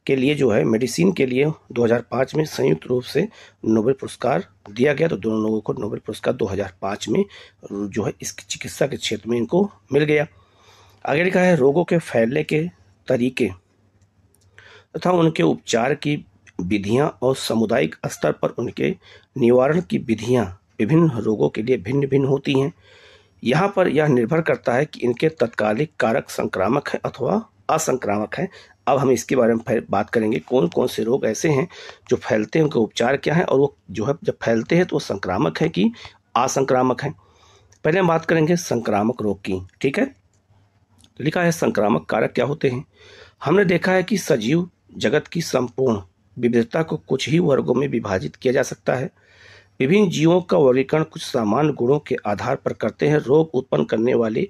के लिए जो है मेडिसिन के लिए 2005 में संयुक्त रूप से नोबेल पुरस्कार दिया गया तो दोनों लोगों को नोबेल पुरस्कार 2005 में जो है इस चिकित्सा के क्षेत्र में इनको मिल गया आगे लिखा है रोगों के फैलने के तरीके तथा उनके उपचार की विधियां और सामुदायिक स्तर पर उनके निवारण की विधियां विभिन्न रोगों के लिए भिन्न भिन्न होती हैं यहाँ पर यह निर्भर करता है कि इनके तत्कालिक कारक संक्रामक हैं अथवा असंक्रामक हैं अब हम इसके बारे में बात करेंगे कौन कौन से रोग ऐसे हैं जो फैलते हैं उनका उपचार क्या है और वो जो है जब फैलते हैं तो वो संक्रामक है कि असंक्रामक हैं पहले हम बात करेंगे संक्रामक रोग की ठीक है लिखा है संक्रामक कारक क्या होते हैं हमने देखा है कि सजीव जगत की संपूर्ण विविधता को कुछ ही वर्गों में विभाजित किया जा सकता है विभिन्न जीवों का वर्गीकरण कुछ सामान्य गुणों के आधार पर करते हैं रोग उत्पन्न करने वाले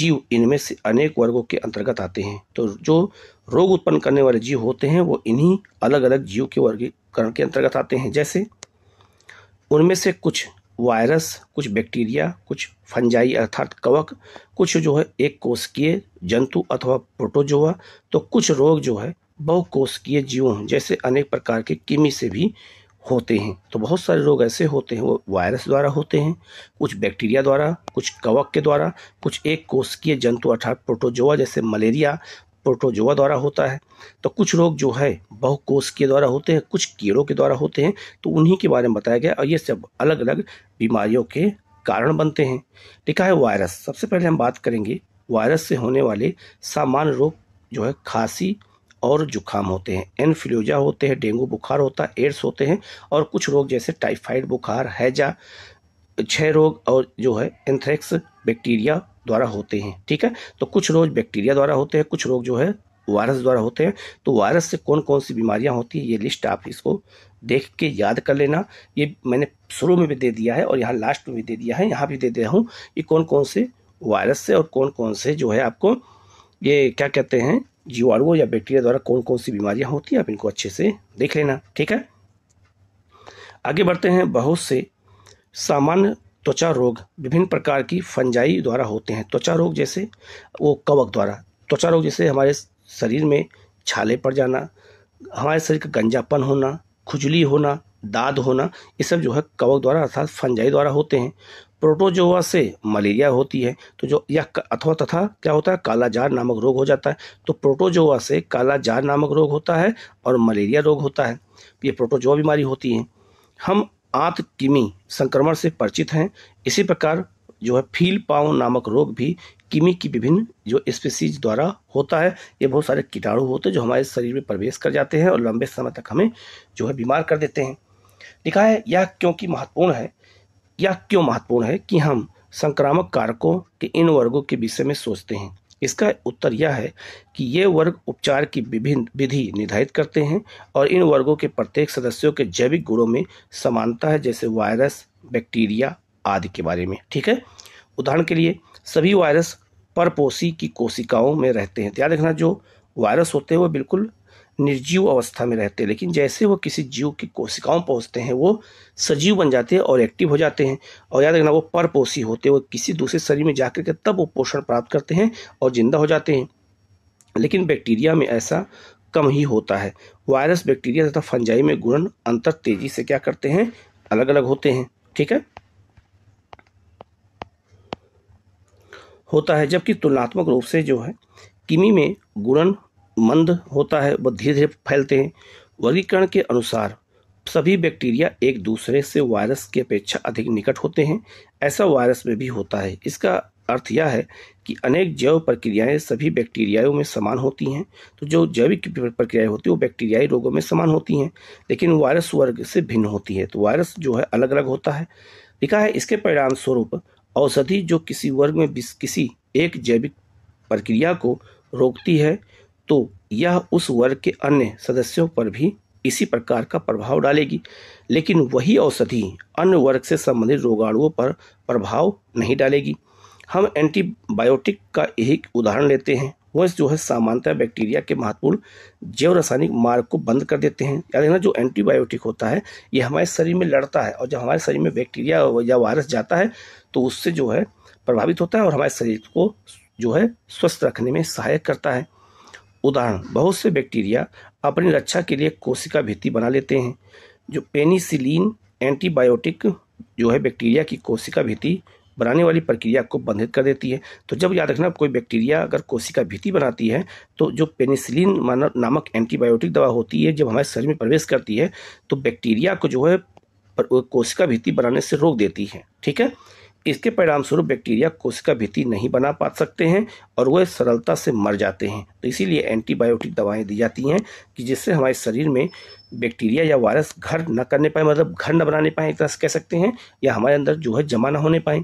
जीव इनमें से अनेक वर्गों के अंतर्गत आते हैं तो जो रोग उत्पन्न करने वाले जीव होते हैं वो इन्हीं अलग अलग जीव के वर्गीकरण के अंतर्गत आते हैं जैसे उनमें से कुछ वायरस कुछ बैक्टीरिया कुछ फंजाई अर्थात कवक कुछ जो है एक कोशकीय जंतु अथवा प्रोटोजोआ तो कुछ रोग जो है बहुकोशिकीय जीवों जैसे अनेक प्रकार के किमी से भी होते हैं तो बहुत सारे रोग ऐसे होते हैं वो वायरस द्वारा होते हैं कुछ बैक्टीरिया द्वारा कुछ कवक के द्वारा कुछ एक कोशिकीय जंतु अर्थात प्रोटोजोआ जैसे मलेरिया प्रोटोजोआ द्वारा होता है तो कुछ रोग जो है बहु के द्वारा होते हैं कुछ कीड़ों के द्वारा होते हैं तो उन्हीं के बारे में बताया गया और ये सब अलग अलग बीमारियों के कारण बनते हैं लिखा है वायरस सबसे पहले हम बात करेंगे वायरस से होने वाले सामान्य रोग जो है खांसी और जुकाम होते हैं एनफ्लूजा होते हैं डेंगू बुखार होता है एड्स होते हैं और कुछ रोग जैसे टाइफाइड बुखार हैजा छह रोग और जो है एंथ्रेक्स बैक्टीरिया द्वारा होते हैं ठीक है तो कुछ रोग बैक्टीरिया द्वारा होते हैं कुछ रोग जो है वायरस द्वारा होते हैं तो वायरस से कौन कौन सी बीमारियां होती है ये लिस्ट आप इसको देख के याद कर लेना ये मैंने शुरू में भी दे दिया है और यहाँ लास्ट में भी दे दिया है यहाँ भी दे दिया हूँ कि कौन कौन से वायरस से और कौन कौन से जो है आपको ये क्या कहते हैं जीवाणुओं या बैक्टीरिया द्वारा कौन कौन सी बीमारियां होती हैं आप इनको अच्छे से देख लेना ठीक है आगे बढ़ते हैं बहुत से सामान्य त्वचा रोग विभिन्न प्रकार की फंजाई द्वारा होते हैं त्वचा रोग जैसे वो कवक द्वारा त्वचा रोग जैसे हमारे शरीर में छाले पड़ जाना हमारे शरीर का गंजापन होना खुजली होना दाद होना ये सब जो है कवक द्वारा अर्थात फंजाई द्वारा होते हैं प्रोटोजोआ से मलेरिया होती है तो जो यह अथवा तथा क्या होता है कालाजार नामक रोग हो जाता है तो प्रोटोजोआ से कालाजार नामक रोग होता है और मलेरिया रोग होता है ये प्रोटोजोआ बीमारी होती है हम आंत किमी संक्रमण से परिचित हैं इसी प्रकार जो है फील पाओ नामक रोग भी किमी की विभिन्न जो स्पीसीज द्वारा होता है ये बहुत सारे कीटाणु होते हैं जो हमारे शरीर में प्रवेश कर जाते हैं और लंबे समय तक हमें जो है बीमार कर देते हैं लिखा है यह क्योंकि महत्वपूर्ण है यह क्यों महत्वपूर्ण है कि हम संक्रामक कारकों के इन वर्गों के विषय में सोचते हैं इसका उत्तर यह है कि ये वर्ग उपचार की विभिन्न विधि निर्धारित करते हैं और इन वर्गों के प्रत्येक सदस्यों के जैविक गुणों में समानता है जैसे वायरस बैक्टीरिया आदि के बारे में ठीक है उदाहरण के लिए सभी वायरस परपोषी की कोशिकाओं में रहते हैं ध्यान तो रखना जो वायरस होते हैं वो बिल्कुल निर्जीव अवस्था में रहते हैं लेकिन जैसे वो किसी जीव की कोशिकाओं पहुंचते हैं वो सजीव बन जाते हैं और एक्टिव हो जाते हैं और याद रखना वो परपोषी होते हैं वो किसी दूसरे शरीर में जाकर के तब वो पोषण प्राप्त करते हैं और ज़िंदा हो जाते हैं लेकिन बैक्टीरिया में ऐसा कम ही होता है वायरस बैक्टीरिया तथा फंजाई में गुणन अंतर तेजी से क्या करते हैं अलग अलग होते हैं ठीक है होता है जबकि तुलनात्मक रूप से जो है किमी में गुणन मंद होता है वह धीरे धीरे फैलते हैं वर्गीकरण के अनुसार सभी बैक्टीरिया एक दूसरे से वायरस की अपेक्षा अधिक निकट होते हैं ऐसा वायरस में भी होता है इसका अर्थ यह है कि अनेक जैव प्रक्रियाएं सभी बैक्टीरियाओं में समान होती हैं तो जो जैविक प्रक्रियाएं होती है वो बैक्टीरियाई रोगों में समान होती हैं लेकिन वायरस वर्ग से भिन्न होती है तो वायरस जो है अलग अलग होता है लिखा है इसके परिणाम स्वरूप औषधि जो किसी वर्ग में किसी एक जैविक प्रक्रिया को रोकती है तो यह उस वर्ग के अन्य सदस्यों पर भी इसी प्रकार का प्रभाव डालेगी लेकिन वही औषधि अन्य वर्ग से संबंधित रोगाणुओं पर प्रभाव नहीं डालेगी हम एंटीबायोटिक का एक उदाहरण लेते हैं वह जो है सामान्यतः बैक्टीरिया के महत्वपूर्ण जैव रासायनिक मार्ग को बंद कर देते हैं यानी ना जो एंटीबायोटिक होता है ये हमारे शरीर में लड़ता है और जब हमारे शरीर में बैक्टीरिया या वायरस जाता है तो उससे जो है प्रभावित होता है और हमारे शरीर को जो है स्वस्थ रखने में सहायक करता है उदाहरण बहुत से बैक्टीरिया अपनी रक्षा के लिए कोशिका भित्ति बना लेते हैं जो पेनीसिलीन एंटीबायोटिक जो है बैक्टीरिया की कोशिका भित्ति बनाने वाली प्रक्रिया को बंधित कर देती है तो जब याद रखना कोई बैक्टीरिया अगर कोशिका भीति बनाती है तो जो पेनिसिलिन मानव नामक एंटीबायोटिक दवा होती है जब हमारे शरीर में प्रवेश करती है तो बैक्टीरिया को जो है कोशिका भीति बनाने से रोक देती है ठीक है इसके परिणाम स्वरूप बैक्टीरिया कोशिका भित्ति नहीं बना पा सकते हैं और वह सरलता से मर जाते हैं तो इसीलिए एंटीबायोटिक दवाएं दी जाती हैं कि जिससे हमारे शरीर में बैक्टीरिया या वायरस घर न करने पाए मतलब घर न बनाने पाए एक तरह से कह सकते हैं या हमारे अंदर जो है जमा न होने पाए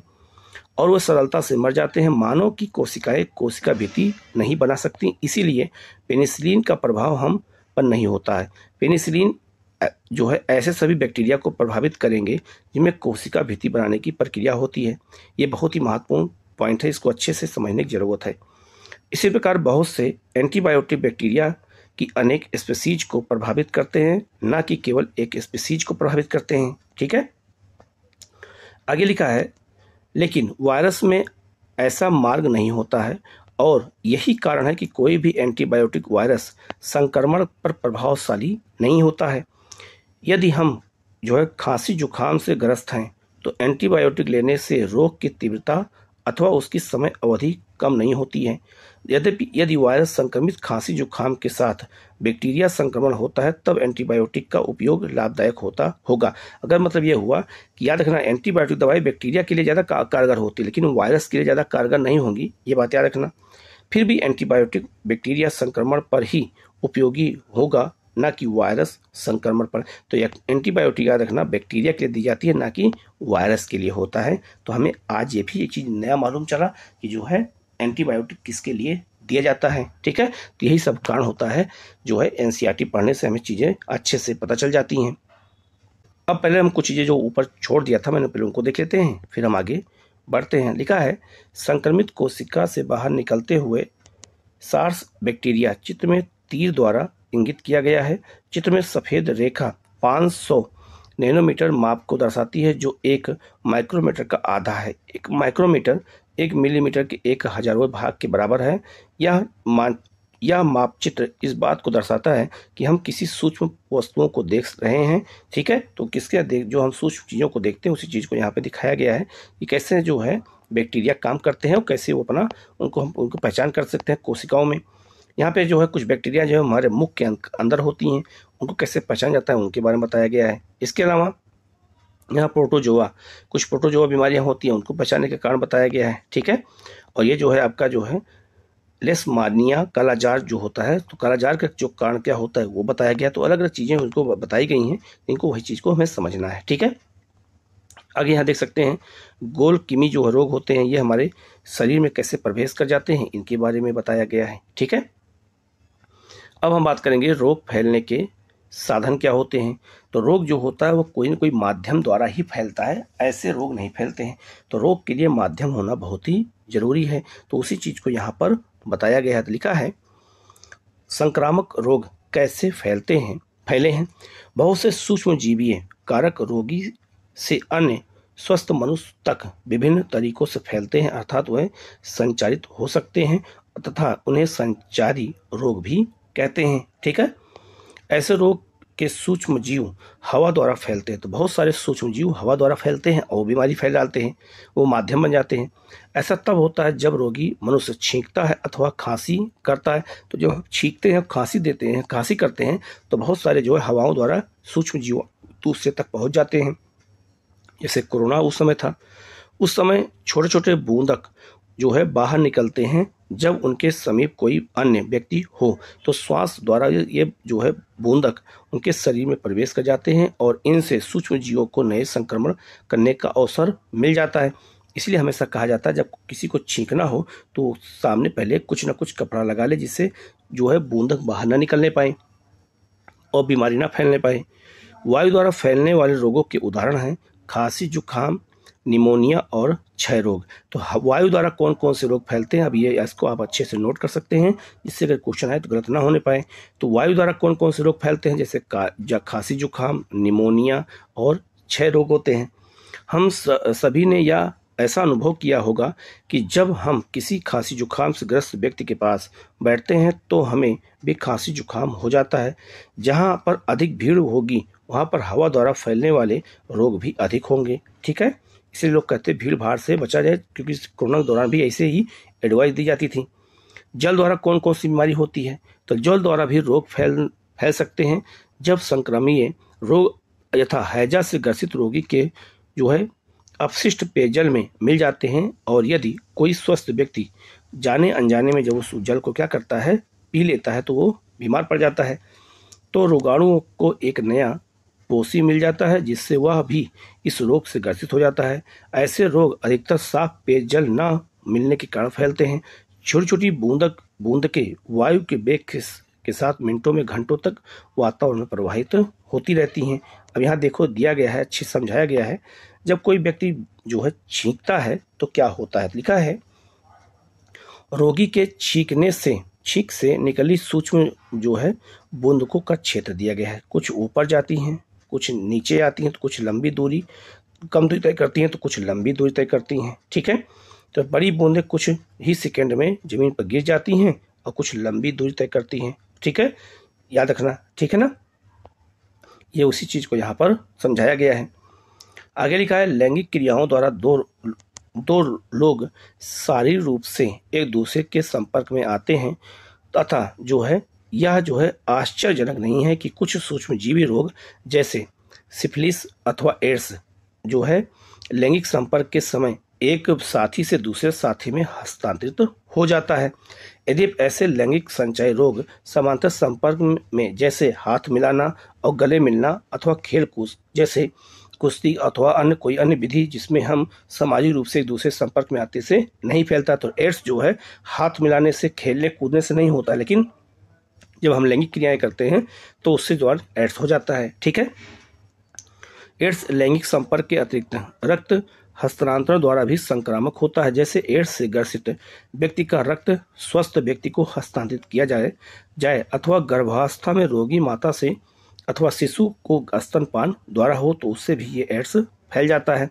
और वह सरलता से मर जाते हैं मानव की कोशिकाएँ कोशिका भित्ति नहीं बना सकती इसीलिए पेनिसिलिन का प्रभाव हम पर नहीं होता है पेनिसिलिन जो है ऐसे सभी बैक्टीरिया को प्रभावित करेंगे जिनमें कोशिका भित्ति बनाने की प्रक्रिया होती है ये बहुत ही महत्वपूर्ण पॉइंट है इसको अच्छे से समझने की ज़रूरत है इसी प्रकार बहुत से एंटीबायोटिक बैक्टीरिया कि अनेक स्पेसीज को प्रभावित करते हैं ना कि केवल एक स्पेसीज को प्रभावित करते हैं ठीक है आगे लिखा है लेकिन वायरस में ऐसा मार्ग नहीं होता है और यही कारण है कि कोई भी एंटीबायोटिक वायरस संक्रमण पर प्रभावशाली नहीं होता है यदि हम जो है खांसी जुखाम से ग्रस्त हैं तो एंटीबायोटिक लेने से रोग की तीव्रता अथवा उसकी समय अवधि कम नहीं होती है यद्यपि यदि वायरस संक्रमित खांसी जुखाम के साथ बैक्टीरिया संक्रमण होता है तब एंटीबायोटिक का उपयोग लाभदायक होता होगा अगर मतलब यह हुआ कि याद रखना एंटीबायोटिक दवाई बैक्टीरिया के लिए ज़्यादा कारगर होती है लेकिन वायरस के लिए ज़्यादा कारगर नहीं होंगी ये बात याद रखना फिर भी एंटीबायोटिक बैक्टीरिया संक्रमण पर ही उपयोगी होगा ना कि वायरस संक्रमण पर तो एक एंटीबायोटिक याद रखना बैक्टीरिया के लिए दी जाती है ना कि वायरस के लिए होता है तो हमें आज ये भी ये चीज़ नया मालूम चला कि जो है एंटीबायोटिक किसके लिए दिया जाता है ठीक है तो यही सब कारण होता है जो है एन पढ़ने से हमें चीज़ें अच्छे से पता चल जाती हैं अब पहले हम कुछ चीज़ें जो ऊपर छोड़ दिया था मैंने पहले उनको देख लेते हैं फिर हम आगे बढ़ते हैं लिखा है संक्रमित कोशिका से बाहर निकलते हुए सार्स बैक्टीरिया चित्र में तीर द्वारा इंगित किया गया है चित्र में सफ़ेद रेखा 500 नैनोमीटर माप को दर्शाती है जो एक माइक्रोमीटर का आधा है एक माइक्रोमीटर एक मिलीमीटर के एक हजारवें भाग के बराबर है यह मान यह मापचित्र इस बात को दर्शाता है कि हम किसी सूक्ष्म वस्तुओं को देख रहे हैं ठीक है तो किसके देख जो हम सूक्ष्म चीज़ों को देखते हैं उसी चीज़ को यहाँ पे दिखाया गया है कि कैसे जो है बैक्टीरिया काम करते हैं और कैसे वो अपना उनको हम उनको पहचान कर सकते हैं कोशिकाओं में यहाँ पे जो है कुछ बैक्टीरिया जो है हमारे मुख के अंदर होती हैं उनको कैसे पहचाना जाता है उनके बारे में बताया गया है इसके अलावा यहाँ प्रोटोजोआ कुछ प्रोटोजोआ बीमारियाँ होती हैं उनको पहचाने के कारण बताया गया है ठीक है और ये जो है आपका जो है लेसमानिया कालाजार जो होता है तो कालाजार का जो कारण क्या होता है वो बताया गया तो अलग अलग चीज़ें उनको बताई गई हैं इनको वही चीज़ को हमें समझना है ठीक है आगे यहाँ देख सकते हैं गोल किमी जो रोग होते हैं ये हमारे शरीर में कैसे प्रवेश कर जाते हैं इनके बारे में बताया गया है ठीक है अब हम बात करेंगे रोग फैलने के साधन क्या होते हैं तो रोग जो होता है वो कोई ना कोई माध्यम द्वारा ही फैलता है ऐसे रोग नहीं फैलते हैं तो रोग के लिए माध्यम होना बहुत ही जरूरी है तो उसी चीज़ को यहाँ पर बताया गया है लिखा है संक्रामक रोग कैसे फैलते हैं फैले हैं बहुत से सूक्ष्म जीवीय कारक रोगी से अन्य स्वस्थ मनुष्य तक विभिन्न तरीकों से फैलते हैं अर्थात वह संचारित हो सकते हैं तथा उन्हें संचारी रोग भी कहते हैं ठीक है ऐसे रोग के सूक्ष्म जीव हवा द्वारा फैलते हैं तो बहुत सारे सूक्ष्म जीव हवा द्वारा फैलते हैं और वो बीमारी फैल जाते हैं वो माध्यम बन जाते हैं ऐसा तब होता है जब रोगी मनुष्य छींकता है अथवा खांसी करता है तो जब हम छींकते हैं खांसी देते हैं खांसी करते हैं तो बहुत सारे जो है हवाओं द्वारा सूक्ष्म जीव दूसरे तक पहुँच जाते हैं जैसे कोरोना उस समय था उस समय छोटे छोटे बूंदक जो है बाहर निकलते हैं जब उनके समीप कोई अन्य व्यक्ति हो तो श्वास द्वारा ये जो है बूंदक उनके शरीर में प्रवेश कर जाते हैं और इनसे सूक्ष्म जीवों को नए संक्रमण करने का अवसर मिल जाता है इसलिए हमेशा कहा जाता है जब किसी को छींकना हो तो सामने पहले कुछ ना कुछ कपड़ा लगा ले जिससे जो है बूंदक बाहर ना निकलने पाए और बीमारी ना फैलने पाए वायु द्वारा फैलने वाले रोगों के उदाहरण हैं खांसी जुकाम निमोनिया और क्षय रोग तो वायु द्वारा कौन कौन से रोग फैलते हैं अब ये इसको आप अच्छे से नोट कर सकते हैं इससे अगर क्वेश्चन आए तो गलत ना होने पाए तो वायु द्वारा कौन कौन से रोग फैलते हैं जैसे का खांसी जुकाम निमोनिया और क्षय रोग होते हैं हम सभी ने या ऐसा अनुभव किया होगा कि जब हम किसी खांसी जुकाम से ग्रस्त व्यक्ति के पास बैठते हैं तो हमें भी खांसी जुकाम हो जाता है जहां पर अधिक भीड़ होगी वहां पर हवा द्वारा फैलने वाले रोग भी अधिक होंगे ठीक है इसलिए लोग कहते भीड़ भाड़ से बचा जाए क्योंकि कोरोना के दौरान भी ऐसे ही एडवाइस दी जाती थी जल द्वारा कौन कौन सी बीमारी होती है तो जल द्वारा भी रोग फैल फैल सकते हैं जब संक्रमणीय रोग यथा हैजा से ग्रसित रोगी के जो है अपशिष्ट पेयजल में मिल जाते हैं और यदि कोई स्वस्थ व्यक्ति जाने अनजाने में जब उस जल को क्या करता है पी लेता है तो वो बीमार पड़ जाता है तो रोगाणुओं को एक नया पोसी मिल जाता है जिससे वह भी इस रोग से ग्रसित हो जाता है ऐसे रोग अधिकतर साफ पेयजल न मिलने के कारण फैलते हैं छोटी छोटी बूंदक बूंद के वायु के बेग के साथ मिनटों में घंटों तक वातावरण में प्रवाहित तो होती रहती हैं अब यहाँ देखो दिया गया है अच्छी समझाया गया है जब कोई व्यक्ति जो है छींकता है तो क्या होता है लिखा है रोगी के छींकने से छींक से निकली सूक्ष्म जो है बूंद को का क्षेत्र दिया गया है कुछ ऊपर जाती हैं कुछ नीचे आती हैं तो कुछ लंबी दूरी कम दूरी तय करती हैं तो कुछ लंबी दूरी तय करती हैं ठीक है तो बड़ी बूंदें कुछ ही सेकेंड में ज़मीन पर गिर जाती हैं और कुछ लंबी दूरी तय करती हैं ठीक है याद रखना ठीक है ना ये उसी चीज़ को यहाँ पर समझाया गया है आगे लिखा है लैंगिक क्रियाओं द्वारा दो दो लोग शारीरिक रूप से एक दूसरे के संपर्क में आते हैं तथा जो है यह जो है आश्चर्यजनक नहीं है कि कुछ सूक्ष्मजीवी रोग जैसे सिफिलिस अथवा एड्स जो है लैंगिक संपर्क के समय एक साथी से दूसरे साथी में हस्तांतरित हो जाता है यदि ऐसे लैंगिक संचय रोग समांतर संपर्क में जैसे हाथ मिलाना और गले मिलना अथवा खेल कूद जैसे कुश्ती अथवा अन्य कोई अन्य विधि जिसमें हम सामाजिक रूप से एक दूसरे संपर्क में आते से नहीं फैलता तो एड्स जो है हाथ मिलाने से खेलने कूदने से नहीं होता लेकिन जब हम लैंगिक क्रियाएं करते हैं तो उससे जो एड्स हो जाता है ठीक है एड्स लैंगिक संपर्क के अतिरिक्त रक्त हस्तांतरण द्वारा भी संक्रामक होता है जैसे एड्स से ग्रसित व्यक्ति का रक्त स्वस्थ व्यक्ति को हस्तांतरित किया जाए जाए अथवा गर्भावस्था में रोगी माता से अथवा शिशु को स्तनपान द्वारा हो तो उससे भी ये एड्स फैल जाता है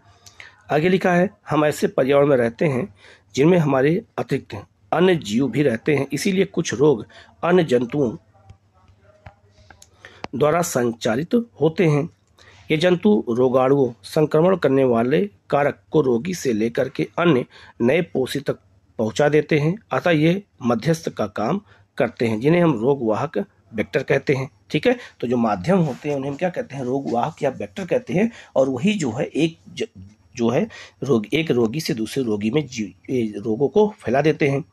आगे लिखा है हम ऐसे पर्यावरण में रहते हैं जिनमें हमारे अतिरिक्त अन्य जीव भी रहते हैं इसीलिए कुछ रोग अन्य जंतुओं द्वारा संचालित होते हैं ये जंतु रोगाणुओं संक्रमण करने वाले कारक को रोगी से लेकर के अन्य नए पोषी तक पहुंचा देते हैं अतः ये मध्यस्थ का काम करते हैं जिन्हें हम रोगवाहक वेक्टर कहते हैं ठीक है तो जो माध्यम होते हैं उन्हें हम क्या कहते हैं रोगवाहक या वेक्टर कहते हैं और वही जो है एक जो है रोग एक रोगी से दूसरे रोगी में रोगों को फैला देते हैं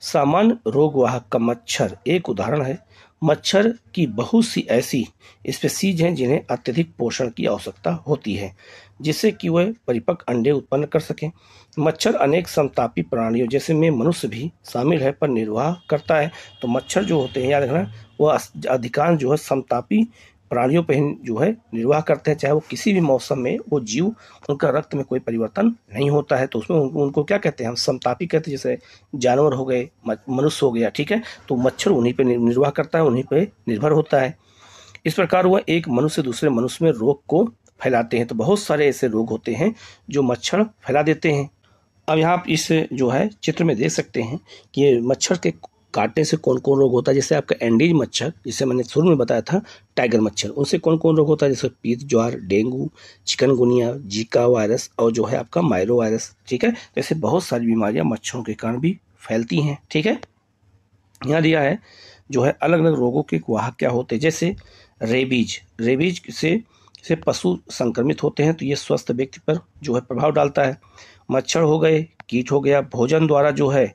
सामान्य रोगवाहक का मच्छर एक उदाहरण है मच्छर की बहुत सी ऐसी स्पेसीज हैं जिन्हें अत्यधिक पोषण की आवश्यकता होती है जिससे कि वह परिपक्व अंडे उत्पन्न कर सकें मच्छर अनेक समतापी प्राणियों जैसे में मनुष्य भी शामिल है पर निर्वाह करता है तो मच्छर जो होते हैं याद रखना वह अधिकांश जो है समतापी प्राणियों पर जो है निर्वाह करते हैं चाहे वो किसी भी मौसम में वो जीव उनका रक्त में कोई परिवर्तन नहीं होता है तो उसमें उन, उनको क्या कहते हैं हम समतापी कहते हैं जैसे जानवर हो गए मनुष्य हो गया ठीक है तो मच्छर उन्हीं पर निर्वाह करता है उन्हीं पर निर्भर होता है इस प्रकार वह एक मनुष्य दूसरे मनुष्य में रोग को फैलाते हैं तो बहुत सारे ऐसे रोग होते हैं जो मच्छर फैला देते हैं अब यहाँ आप इस जो है चित्र में देख सकते हैं कि ये मच्छर के काटने से कौन कौन रोग होता है जैसे आपका एंडीज मच्छर जिसे मैंने शुरू में बताया था टाइगर मच्छर उनसे कौन कौन रोग होता है जैसे पीत ज्वार डेंगू चिकनगुनिया जीका वायरस और जो है आपका मायरो वायरस ठीक है जैसे बहुत सारी बीमारियाँ मच्छरों के कारण भी फैलती हैं ठीक है यहाँ दिया है जो है अलग अलग रोगों के वाहक क्या होते हैं जैसे रेबीज रेबीज से से पशु संक्रमित होते हैं तो ये स्वस्थ व्यक्ति पर जो है प्रभाव डालता है मच्छर हो गए कीट हो गया भोजन द्वारा जो है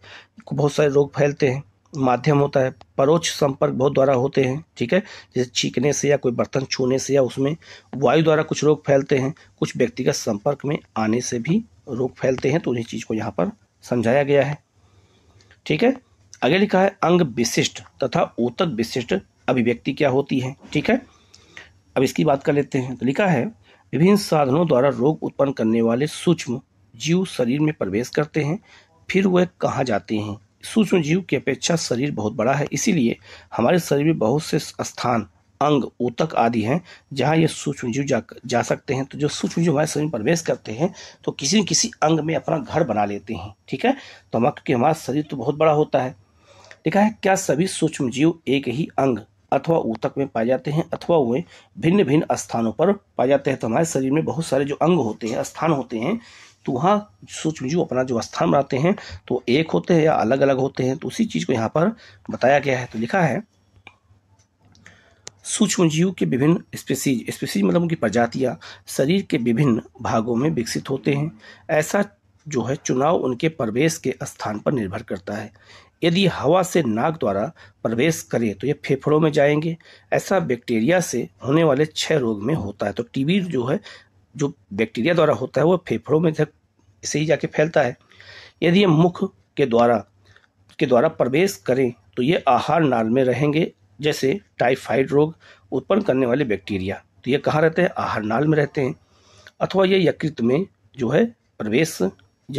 बहुत सारे रोग फैलते हैं माध्यम होता है परोक्ष संपर्क बहुत द्वारा होते हैं ठीक है जैसे छींकने से या कोई बर्तन छूने से या उसमें वायु द्वारा कुछ रोग फैलते हैं कुछ व्यक्तिगत संपर्क में आने से भी रोग फैलते हैं तो उन्हीं चीज़ को यहाँ पर समझाया गया है ठीक है आगे लिखा है अंग विशिष्ट तथा ऊतक विशिष्ट अभिव्यक्ति क्या होती है ठीक है अब इसकी बात कर लेते हैं तो लिखा है विभिन्न साधनों द्वारा रोग उत्पन्न करने वाले सूक्ष्म जीव शरीर में प्रवेश करते हैं फिर वह कहाँ जाते हैं सूक्ष्म जीव की अपेक्षा शरीर बहुत बड़ा है इसीलिए हमारे शरीर में बहुत से स्थान अंग ऊतक आदि हैं जहाँ ये सूक्ष्म जीव जा जा सकते हैं तो जो सूक्ष्म जीव हमारे शरीर में प्रवेश करते हैं तो किसी न किसी अंग में अपना घर बना लेते हैं ठीक है तो हम क्योंकि हमारा शरीर तो बहुत बड़ा होता है लिखा है क्या सभी सूक्ष्म जीव एक ही अंग अथवा ऊतक में पाए जाते हैं अथवा वे भिन्न भिन्न स्थानों पर पाए जाते हैं तो हमारे शरीर में बहुत सारे जो अंग होते हैं स्थान होते हैं तो वहाँ सोच बिजू अपना जो स्थान बनाते हैं तो एक होते हैं या अलग अलग होते हैं तो उसी चीज़ को यहाँ पर बताया गया है तो लिखा है सूक्ष्म जीव के विभिन्न स्पेसीज स्पेसीज मतलब उनकी प्रजातियाँ शरीर के विभिन्न भागों में विकसित होते हैं ऐसा जो है चुनाव उनके प्रवेश के स्थान पर निर्भर करता है यदि हवा से नाक द्वारा प्रवेश करे तो ये फेफड़ों में जाएंगे ऐसा बैक्टीरिया से होने वाले छह रोग में होता है तो टीबी जो है जो बैक्टीरिया द्वारा होता है वो फेफड़ों में तक से ही जाके फैलता है यदि ये मुख के द्वारा के द्वारा प्रवेश करें तो ये आहार नाल में रहेंगे जैसे टाइफाइड रोग उत्पन्न करने वाले बैक्टीरिया तो ये कहाँ रहते हैं आहार नाल में रहते हैं अथवा ये यकृत में जो है प्रवेश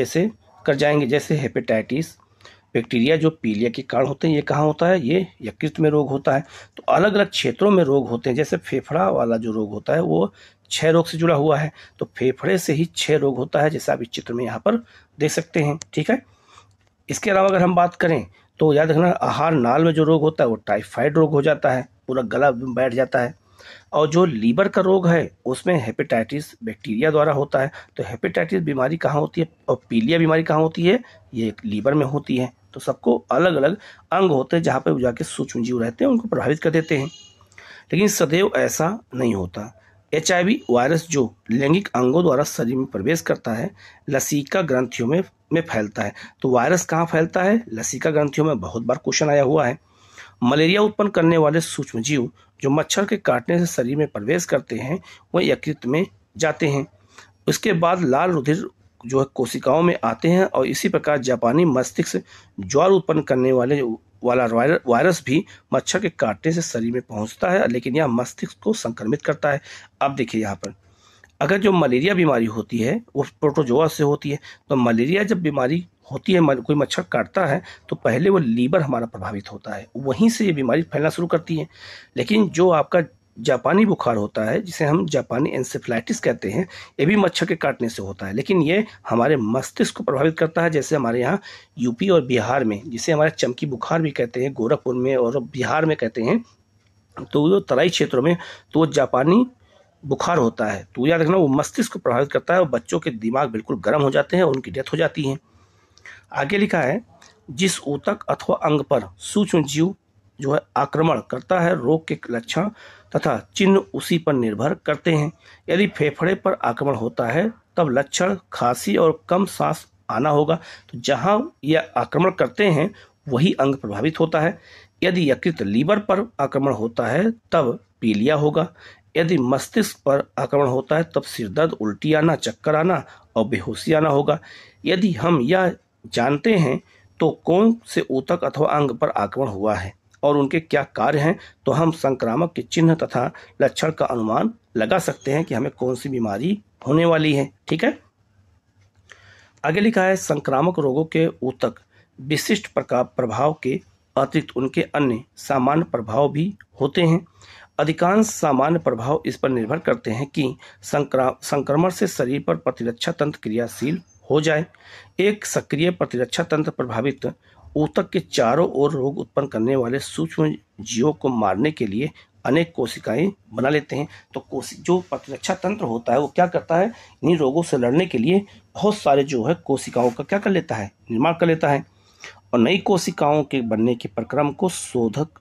जैसे कर जाएंगे जैसे हेपेटाइटिस बैक्टीरिया जो पीलिया के कारण होते हैं ये कहाँ होता है ये यकृत में रोग होता है तो अलग अलग क्षेत्रों में रोग होते हैं जैसे फेफड़ा वाला जो रोग होता है वो क्षय रोग से जुड़ा हुआ है तो फेफड़े से ही क्षय रोग होता है जैसा आप इस चित्र में यहाँ पर देख सकते हैं ठीक है इसके अलावा अगर हम बात करें तो याद रखना आहार नाल में जो रोग होता है वो टाइफाइड रोग हो जाता है पूरा गला बैठ जाता है और जो लीवर का रोग है उसमें हेपेटाइटिस बैक्टीरिया द्वारा होता है तो हेपेटाइटिस बीमारी कहाँ होती है और पीलिया बीमारी कहाँ होती है ये लीवर में होती है तो सबको अलग अलग अंग होते हैं जहाँ पर जाके सूक्ष्म जीव रहते हैं उनको प्रभावित कर देते हैं लेकिन सदैव ऐसा नहीं होता एच वायरस जो लैंगिक अंगों द्वारा शरीर में प्रवेश करता है लसीका ग्रंथियों में में फैलता है तो वायरस कहाँ फैलता है लसीका ग्रंथियों में बहुत बार क्वेश्चन आया हुआ है मलेरिया उत्पन्न करने वाले सूक्ष्म जीव जो मच्छर के काटने से शरीर में प्रवेश करते हैं वह यकृत में जाते हैं उसके बाद लाल रुधिर जो है कोशिकाओं में आते हैं और इसी प्रकार जापानी मस्तिष्क ज्वार उत्पन्न करने वाले वाला वायरस भी मच्छर के काटने से शरीर में पहुंचता है लेकिन यह मस्तिष्क को संक्रमित करता है अब देखिए यहाँ पर अगर जो मलेरिया बीमारी होती है वो प्रोटोजोआ से होती है तो मलेरिया जब बीमारी होती है कोई मच्छर काटता है तो पहले वो लीवर हमारा प्रभावित होता है वहीं से ये बीमारी फैलना शुरू करती है लेकिन जो आपका जापानी बुखार होता है जिसे हम जापानी एंसेफ्लाइटिस कहते हैं ये भी मच्छर के काटने से होता है लेकिन ये हमारे मस्तिष्क को प्रभावित करता है जैसे हमारे यहाँ यूपी और बिहार में जिसे हमारे चमकी बुखार भी कहते हैं गोरखपुर में और बिहार में कहते हैं तो वो तराई क्षेत्रों में तो वो जापानी बुखार होता है तो याद रखना वो मस्तिष्क को प्रभावित करता है और बच्चों के दिमाग बिल्कुल गर्म हो जाते हैं और उनकी डेथ हो जाती है आगे लिखा है जिस ऊतक अथवा अंग पर सूक्ष्म जीव जो है आक्रमण करता है रोग के लक्षण तथा चिन्ह उसी पर निर्भर करते हैं यदि फेफड़े पर आक्रमण होता है तब लक्षण खांसी और कम सांस आना होगा तो जहां यह आक्रमण करते हैं वही अंग प्रभावित होता है यदि यकृत लीवर पर आक्रमण होता है तब पीलिया होगा यदि मस्तिष्क पर आक्रमण होता है तब सिरदर्द उल्टी आना चक्कर आना और बेहोशी आना होगा यदि हम यह जानते हैं तो कौन से ऊतक अथवा अंग पर आक्रमण हुआ है और उनके क्या कार्य हैं तो हम संक्रामक के चिन्ह तथा लक्षण का अनुमान लगा सकते हैं कि हमें कौन सी बीमारी होने वाली है ठीक है आगे लिखा है संक्रामक रोगों के ऊतक विशिष्ट प्रकार प्रभाव के अतिरिक्त उनके अन्य सामान्य प्रभाव भी होते हैं अधिकांश सामान्य प्रभाव इस पर निर्भर करते हैं कि संक्रमण से शरीर पर प्रतिरक्षा तंत्र क्रियाशील हो जाए एक सक्रिय प्रतिरक्षा तंत्र प्रभावित ऊतक के चारों ओर रोग उत्पन्न करने वाले सूक्ष्म जीवों को मारने के लिए अनेक कोशिकाएं बना लेते हैं तो कोश जो प्रतिरक्षा तंत्र होता है वो क्या करता है इन्हीं रोगों से लड़ने के लिए बहुत सारे जो है कोशिकाओं का क्या कर लेता है निर्माण कर लेता है और नई कोशिकाओं के बनने के प्रक्रम को शोधक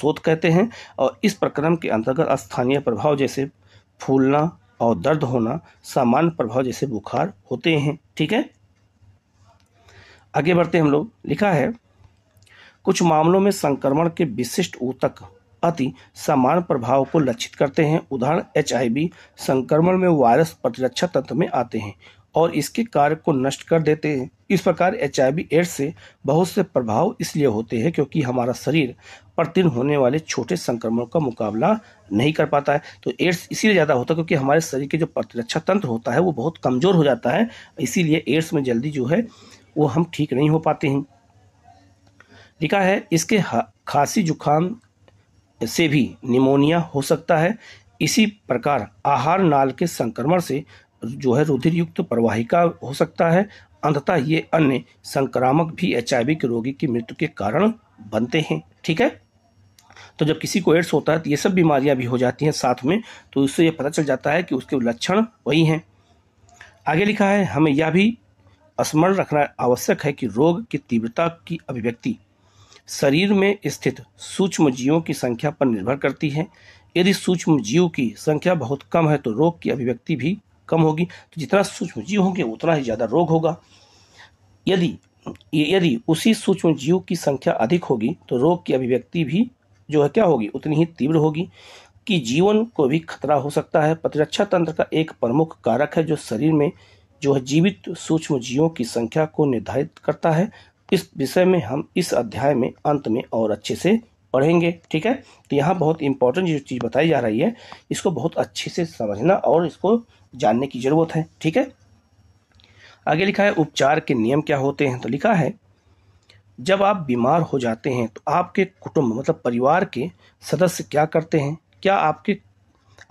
शोध कहते हैं और इस प्रक्रम के अंतर्गत स्थानीय प्रभाव जैसे फूलना और दर्द होना सामान्य प्रभाव जैसे बुखार होते हैं ठीक है आगे बढ़ते हम लोग लिखा है कुछ मामलों में संक्रमण के विशिष्ट ऊतक अति समान प्रभाव को लक्षित करते हैं उदाहरण एच संक्रमण में वायरस प्रतिरक्षा तंत्र में आते हैं और इसके कार्य को नष्ट कर देते हैं इस प्रकार एच एड्स से बहुत से प्रभाव इसलिए होते हैं क्योंकि हमारा शरीर प्रतिदिन होने वाले छोटे संक्रमणों का मुकाबला नहीं कर पाता है तो एड्स इसीलिए ज़्यादा होता है क्योंकि हमारे शरीर के जो प्रतिरक्षा तंत्र होता है वो बहुत कमज़ोर हो जाता है इसीलिए एड्स में जल्दी जो है वो हम ठीक नहीं हो पाते हैं लिखा है इसके खांसी जुखाम से भी निमोनिया हो सकता है इसी प्रकार आहार नाल के संक्रमण से जो है रुधिर युक्त प्रवाहिका हो सकता है अंततः ये अन्य संक्रामक भी एच के रोगी की मृत्यु के कारण बनते हैं ठीक है तो जब किसी को एड्स होता है तो ये सब बीमारियां भी हो जाती हैं साथ में तो उससे ये पता चल जाता है कि उसके लक्षण वही हैं आगे लिखा है हमें यह भी स्मरण रखना आवश्यक है कि रोग की तीव्रता की अभिव्यक्ति शरीर में स्थित सूक्ष्म जीवों की संख्या पर निर्भर करती है यदि सूक्ष्म जीव की संख्या बहुत कम है तो रोग की अभिव्यक्ति भी कम होगी तो जितना सूक्ष्म जीव होंगे उतना ही ज़्यादा रोग होगा यदि यदि उसी सूक्ष्म जीव की संख्या अधिक होगी तो रोग की अभिव्यक्ति भी जो है क्या होगी उतनी ही तीव्र होगी कि जीवन को भी खतरा हो सकता है प्रतिरक्षा तंत्र का एक प्रमुख कारक है जो शरीर में जो जीवित सूक्ष्म जीवों की संख्या को निर्धारित करता है इस विषय में हम इस अध्याय में अंत में और अच्छे से पढ़ेंगे ठीक है तो यहाँ बहुत इंपॉर्टेंट जो चीज़ बताई जा रही है इसको बहुत अच्छे से समझना और इसको जानने की ज़रूरत है ठीक है आगे लिखा है उपचार के नियम क्या होते हैं तो लिखा है जब आप बीमार हो जाते हैं तो आपके कुटुंब मतलब परिवार के सदस्य क्या करते हैं क्या आपके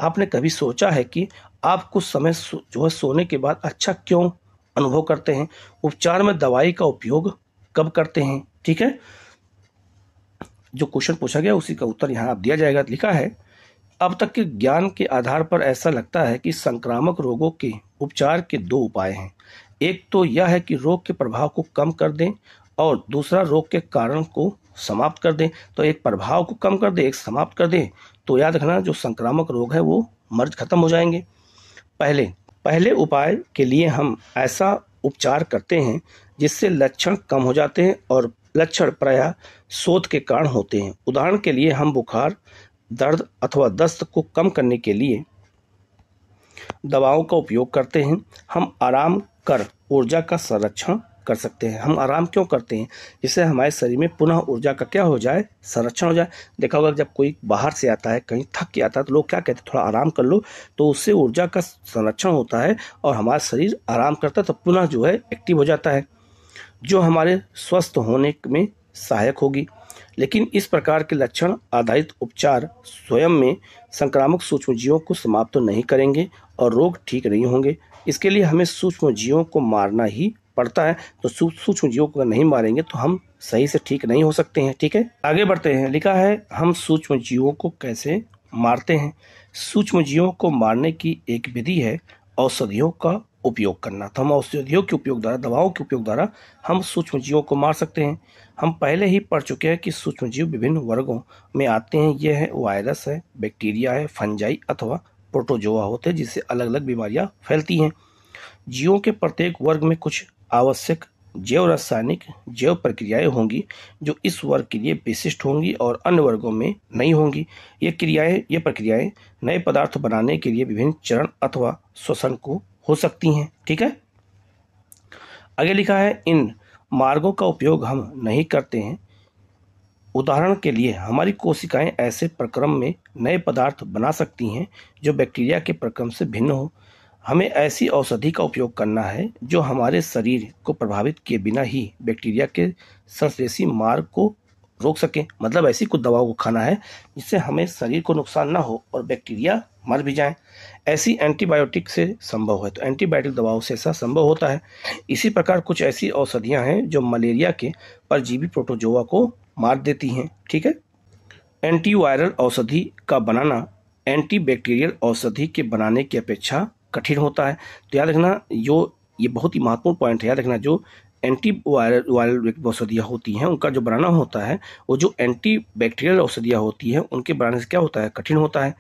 आपने कभी सोचा है कि आप कुछ समय जो है सोने के बाद अच्छा क्यों अनुभव करते हैं उपचार में दवाई का उपयोग कब करते हैं ठीक है जो क्वेश्चन पूछा गया उसी का उत्तर यहाँ आप दिया जाएगा लिखा है अब तक के ज्ञान के आधार पर ऐसा लगता है कि संक्रामक रोगों के उपचार के दो उपाय हैं एक तो यह है कि रोग के प्रभाव को कम कर दें और दूसरा रोग के कारण को समाप्त कर दें तो एक प्रभाव को कम कर दें एक समाप्त कर दें तो याद रखना जो संक्रामक रोग है वो मर्ज खत्म हो जाएंगे पहले पहले उपाय के लिए हम ऐसा उपचार करते हैं जिससे लक्षण कम हो जाते हैं और लक्षण प्रायः शोध के कारण होते हैं उदाहरण के लिए हम बुखार दर्द अथवा दस्त को कम करने के लिए दवाओं का उपयोग करते हैं हम आराम कर ऊर्जा का संरक्षण कर सकते हैं हम आराम क्यों करते हैं जिससे हमारे शरीर में पुनः ऊर्जा का क्या हो जाए संरक्षण हो जाए देखा होगा जब कोई बाहर से आता है कहीं थक के आता है तो लोग क्या कहते हैं थोड़ा आराम कर लो तो उससे ऊर्जा का संरक्षण होता है और हमारा शरीर आराम करता है तो पुनः जो है एक्टिव हो जाता है जो हमारे स्वस्थ होने में सहायक होगी लेकिन इस प्रकार के लक्षण आधारित उपचार स्वयं में संक्रामक सूक्ष्मजीवों को समाप्त तो नहीं करेंगे और रोग ठीक नहीं होंगे इसके लिए हमें सूक्ष्मजीवों को मारना ही पड़ता है तो सूक्ष्म जीवों को नहीं मारेंगे तो हम सही से ठीक नहीं हो सकते हैं ठीक है आगे बढ़ते हैं लिखा है हम सूक्ष्म जीवों को कैसे मारते हैं सूक्ष्म जीवों को मारने की एक विधि है औषधियों का उपयोग करना तो हम औषधियों के उपयोग द्वारा दवाओं के उपयोग द्वारा हम सूक्ष्म जीवों को मार सकते हैं हम पहले ही पढ़ चुके हैं कि सूक्ष्म जीव विभिन्न वर्गों में आते हैं यह है वायरस है बैक्टीरिया है फंजाई अथवा प्रोटोजोआ होते हैं जिससे अलग अलग बीमारियां फैलती हैं जीवों के प्रत्येक वर्ग में कुछ आवश्यक जैव रासायनिक जैव प्रक्रियाएं होंगी जो इस वर्ग के लिए विशिष्ट होंगी और अन्य वर्गों में नहीं होंगी ये क्रियाएं ये प्रक्रियाएं नए पदार्थ बनाने के लिए विभिन्न चरण अथवा श्वसन को हो सकती हैं ठीक है आगे लिखा है इन मार्गों का उपयोग हम नहीं करते हैं उदाहरण के लिए हमारी कोशिकाएं ऐसे प्रक्रम में नए पदार्थ बना सकती हैं जो बैक्टीरिया के प्रक्रम से भिन्न हो हमें ऐसी औषधि का उपयोग करना है जो हमारे शरीर को प्रभावित किए बिना ही बैक्टीरिया के संश्लेषी मार्ग को रोक सके मतलब ऐसी कुछ दवाओं को खाना है जिससे हमें शरीर को नुकसान ना हो और बैक्टीरिया मर भी जाएं ऐसी एंटीबायोटिक से संभव है तो एंटीबायोटिक दवाओं से ऐसा संभव होता है इसी प्रकार कुछ ऐसी औषधियाँ हैं जो मलेरिया के परजीवी प्रोटोजोआ को मार देती हैं ठीक है एंटीवायरल औषधि का बनाना एंटीबैक्टीरियल औषधि के बनाने की अपेक्षा कठिन होता है तो याद रखना जो ये बहुत ही महत्वपूर्ण पॉइंट है याद रखना जो एंटी वायरल वायरल औषधियाँ होती हैं उनका जो बनाना होता है वो जो एंटी बैक्टीरियल औषधियाँ होती हैं उनके बनाने से क्या होता है कठिन होता है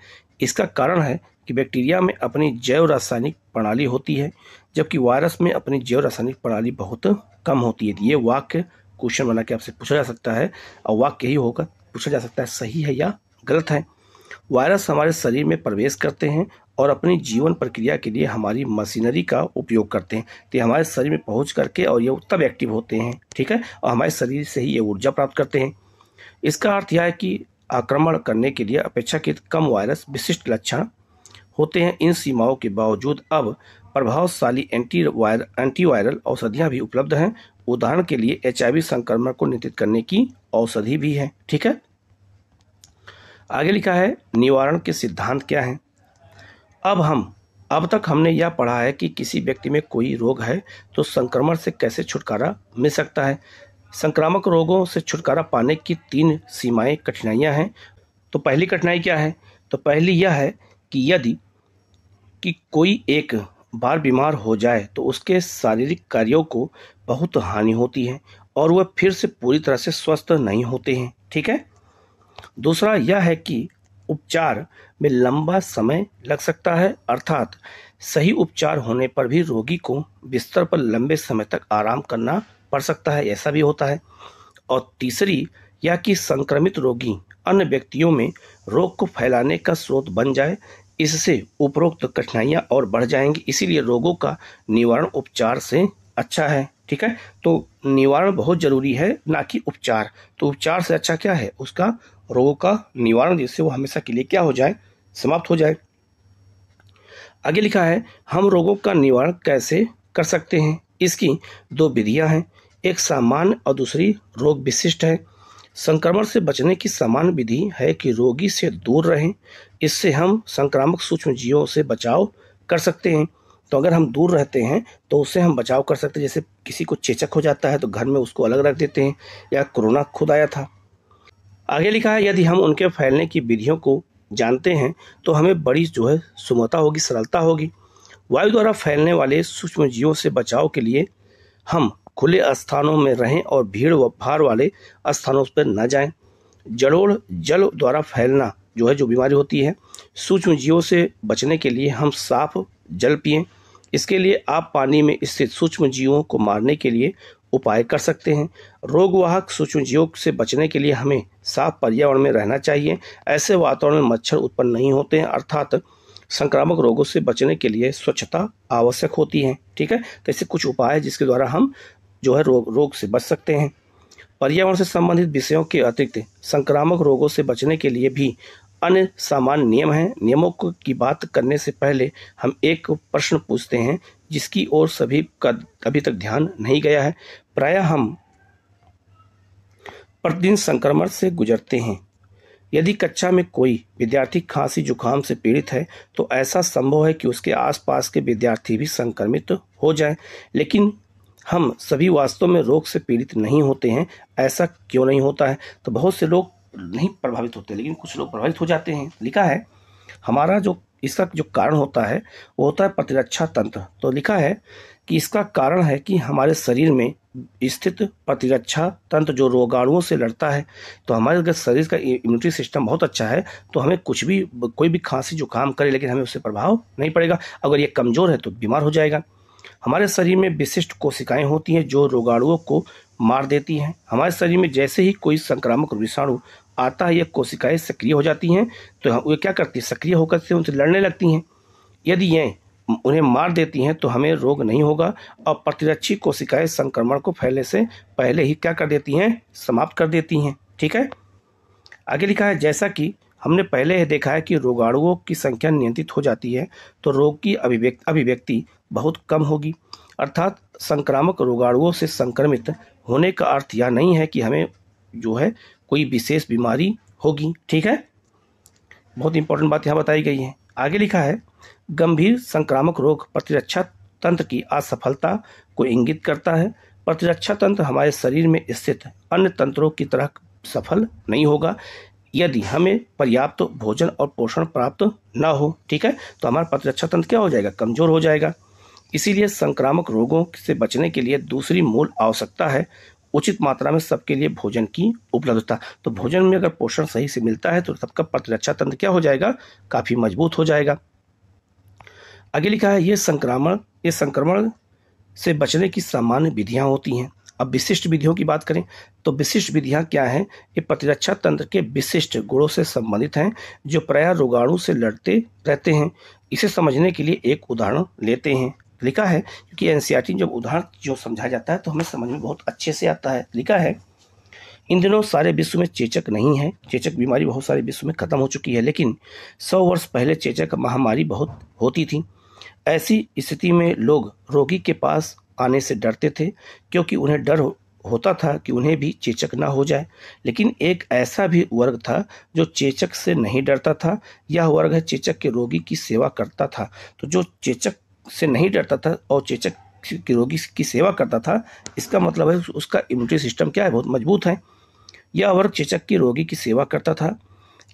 इसका कारण है कि बैक्टीरिया में अपनी जैव रासायनिक प्रणाली होती है जबकि वायरस में अपनी जैव रासायनिक प्रणाली बहुत कम होती है ये वाक्य क्वेश्चन बना के आपसे पूछा जा सकता है और वाक्य ही होगा पूछा जा सकता है सही है या गलत है वायरस हमारे शरीर में प्रवेश करते हैं और अपनी जीवन प्रक्रिया के लिए हमारी मशीनरी का उपयोग करते हैं तो हमारे शरीर में पहुंच करके और ये तब एक्टिव होते हैं ठीक है और हमारे शरीर से ही ये ऊर्जा प्राप्त करते हैं इसका अर्थ यह है कि आक्रमण करने के लिए अपेक्षाकृत कम वायरस विशिष्ट लक्षण होते हैं इन सीमाओं के बावजूद अब प्रभावशाली एंटी वायर एंटीवायरल औषधियाँ भी उपलब्ध हैं उदाहरण के लिए एच संक्रमण को नियंत्रित करने की औषधि भी है ठीक है आगे लिखा है निवारण के सिद्धांत क्या हैं अब हम अब तक हमने यह पढ़ा है कि किसी व्यक्ति में कोई रोग है तो संक्रमण से कैसे छुटकारा मिल सकता है संक्रामक रोगों से छुटकारा पाने की तीन सीमाएं कठिनाइयां हैं तो पहली कठिनाई क्या है तो पहली यह है कि यदि कि कोई एक बार बीमार हो जाए तो उसके शारीरिक कार्यों को बहुत हानि होती है और वह फिर से पूरी तरह से स्वस्थ नहीं होते हैं ठीक है दूसरा यह है कि उपचार में लंबा समय लग सकता है अर्थात सही उपचार होने पर भी रोगी को बिस्तर पर लंबे समय तक आराम करना पड़ सकता है ऐसा भी होता है और तीसरी या कि संक्रमित रोगी अन्य व्यक्तियों में रोग को फैलाने का स्रोत बन जाए इससे उपरोक्त कठिनाइयाँ और बढ़ जाएंगी इसीलिए रोगों का निवारण उपचार से अच्छा है ठीक है तो निवारण बहुत ज़रूरी है ना कि उपचार तो उपचार से अच्छा क्या है उसका रोग का निवारण जिससे वो हमेशा के लिए क्या हो जाए समाप्त हो जाए आगे लिखा है हम रोगों का निवारण कैसे कर सकते हैं इसकी दो विधियां हैं एक सामान्य और दूसरी रोग विशिष्ट है संक्रमण से बचने की सामान्य विधि है कि रोगी से दूर रहें इससे हम संक्रामक सूक्ष्म जीवों से बचाव कर सकते हैं तो अगर हम दूर रहते हैं तो उससे हम बचाव कर सकते हैं जैसे किसी को चेचक हो जाता है तो घर में उसको अलग रख देते हैं या कोरोना खुद आया था आगे लिखा है यदि हम उनके फैलने की विधियों को जानते हैं तो हमें बड़ी जो है सुमता होगी सरलता होगी वायु द्वारा फैलने वाले सूक्ष्म जीवों से बचाव के लिए हम खुले स्थानों में रहें और भीड़ व भाड़ वाले स्थानों पर न जाएं। जड़ोड़ जल द्वारा फैलना जो है जो बीमारी होती है सूक्ष्म जीवों से बचने के लिए हम साफ जल पिए इसके लिए आप पानी में स्थित सूक्ष्म जीवों को मारने के लिए उपाय कर सकते हैं रोगवाहक सूक्ष्म जीवों से बचने के लिए हमें साफ पर्यावरण में रहना चाहिए ऐसे वातावरण में मच्छर उत्पन्न नहीं होते हैं अर्थात संक्रामक रोगों से बचने के लिए स्वच्छता आवश्यक होती है ठीक है तो ऐसे कुछ उपाय जिसके द्वारा हम जो है रोग रोग से बच सकते हैं पर्यावरण से संबंधित विषयों के अतिरिक्त संक्रामक रोगों से बचने के लिए भी अन्य सामान्य नियम हैं नियमों की बात करने से पहले हम एक प्रश्न पूछते हैं जिसकी ओर सभी का अभी तक ध्यान नहीं गया है प्रायः हम प्रतिदिन संक्रमण से गुजरते हैं यदि कक्षा में कोई विद्यार्थी खांसी जुकाम से पीड़ित है तो ऐसा संभव है कि उसके आसपास के विद्यार्थी भी संक्रमित तो हो जाएं लेकिन हम सभी वास्तव में रोग से पीड़ित नहीं होते हैं ऐसा क्यों नहीं होता है तो बहुत से लोग नहीं प्रभावित होते लेकिन कुछ लोग प्रभावित हो जाते हैं लिखा है हमारा जो इसका जो कारण होता है वो होता है प्रतिरक्षा तंत्र तो लिखा है कि इसका कारण है कि हमारे शरीर में स्थित प्रतिरक्षा तंत्र जो रोगाणुओं से लड़ता है तो हमारे अगर शरीर का इम्यूनिटी सिस्टम बहुत अच्छा है तो हमें कुछ भी कोई भी खांसी जो काम करे लेकिन हमें उससे प्रभाव नहीं पड़ेगा अगर ये कमज़ोर है तो बीमार हो जाएगा हमारे शरीर में विशिष्ट कोशिकाएं होती हैं जो रोगाणुओं को मार देती हैं हमारे शरीर में जैसे ही कोई संक्रामक विषाणु आता है यह कोशिकाएं सक्रिय हो जाती हैं तो वे क्या करती हैं सक्रिय होकर से उनसे लड़ने लगती हैं यदि ये उन्हें मार देती हैं तो हमें रोग नहीं होगा और प्रतिरक्षी कोशिकाएं संक्रमण को फैलने से पहले ही क्या कर देती हैं समाप्त कर देती हैं ठीक है आगे लिखा है जैसा कि हमने पहले ही देखा है कि रोगाणुओं की संख्या नियंत्रित हो जाती है तो रोग की अभिव्यक्ति अभिव्यक्ति बहुत कम होगी अर्थात संक्रामक रोगाणुओं से संक्रमित होने का अर्थ यह नहीं है कि हमें जो है कोई विशेष बीमारी होगी ठीक है बहुत इंपॉर्टेंट बात यहाँ बताई गई है आगे लिखा है गंभीर संक्रामक रोग प्रतिरक्षा तंत्र की असफलता को इंगित करता है प्रतिरक्षा तंत्र हमारे शरीर में स्थित अन्य तंत्रों की तरह सफल नहीं होगा यदि हमें पर्याप्त तो भोजन और पोषण प्राप्त न हो ठीक है तो हमारा प्रतिरक्षा तंत्र क्या हो जाएगा कमजोर हो जाएगा इसीलिए संक्रामक रोगों से बचने के लिए दूसरी मूल आवश्यकता है उचित मात्रा में सबके लिए भोजन की उपलब्धता तो भोजन में अगर पोषण सही से मिलता है तो सबका प्रतिरक्षा अच्छा तंत्र क्या हो जाएगा काफ़ी मजबूत हो जाएगा आगे लिखा है ये संक्रमण ये संक्रमण से बचने की सामान्य विधियाँ होती हैं अब विशिष्ट विधियों की बात करें तो विशिष्ट विधियां क्या हैं ये प्रतिरक्षा तंत्र के विशिष्ट गुणों से संबंधित हैं जो प्राय रोगाणु से लड़ते रहते हैं इसे समझने के लिए एक उदाहरण लेते हैं लिखा है क्योंकि एन जब उदाहरण जो समझा जाता है तो हमें समझ में बहुत अच्छे से आता है लिखा है इन दिनों सारे विश्व में चेचक नहीं है चेचक बीमारी बहुत सारे विश्व में खत्म हो चुकी है लेकिन सौ वर्ष पहले चेचक महामारी बहुत होती थी ऐसी स्थिति में लोग रोगी के पास आने से डरते थे क्योंकि उन्हें डर होता था कि उन्हें भी चेचक ना हो जाए लेकिन एक ऐसा भी वर्ग था जो चेचक से नहीं डरता था यह वर्ग है चेचक के रोगी की सेवा करता था तो जो चेचक से नहीं डरता था और चेचक के रोगी की सेवा करता था इसका मतलब है उसका इम्यूनिटी सिस्टम क्या है बहुत मजबूत है यह वर्ग चेचक की रोगी की सेवा करता था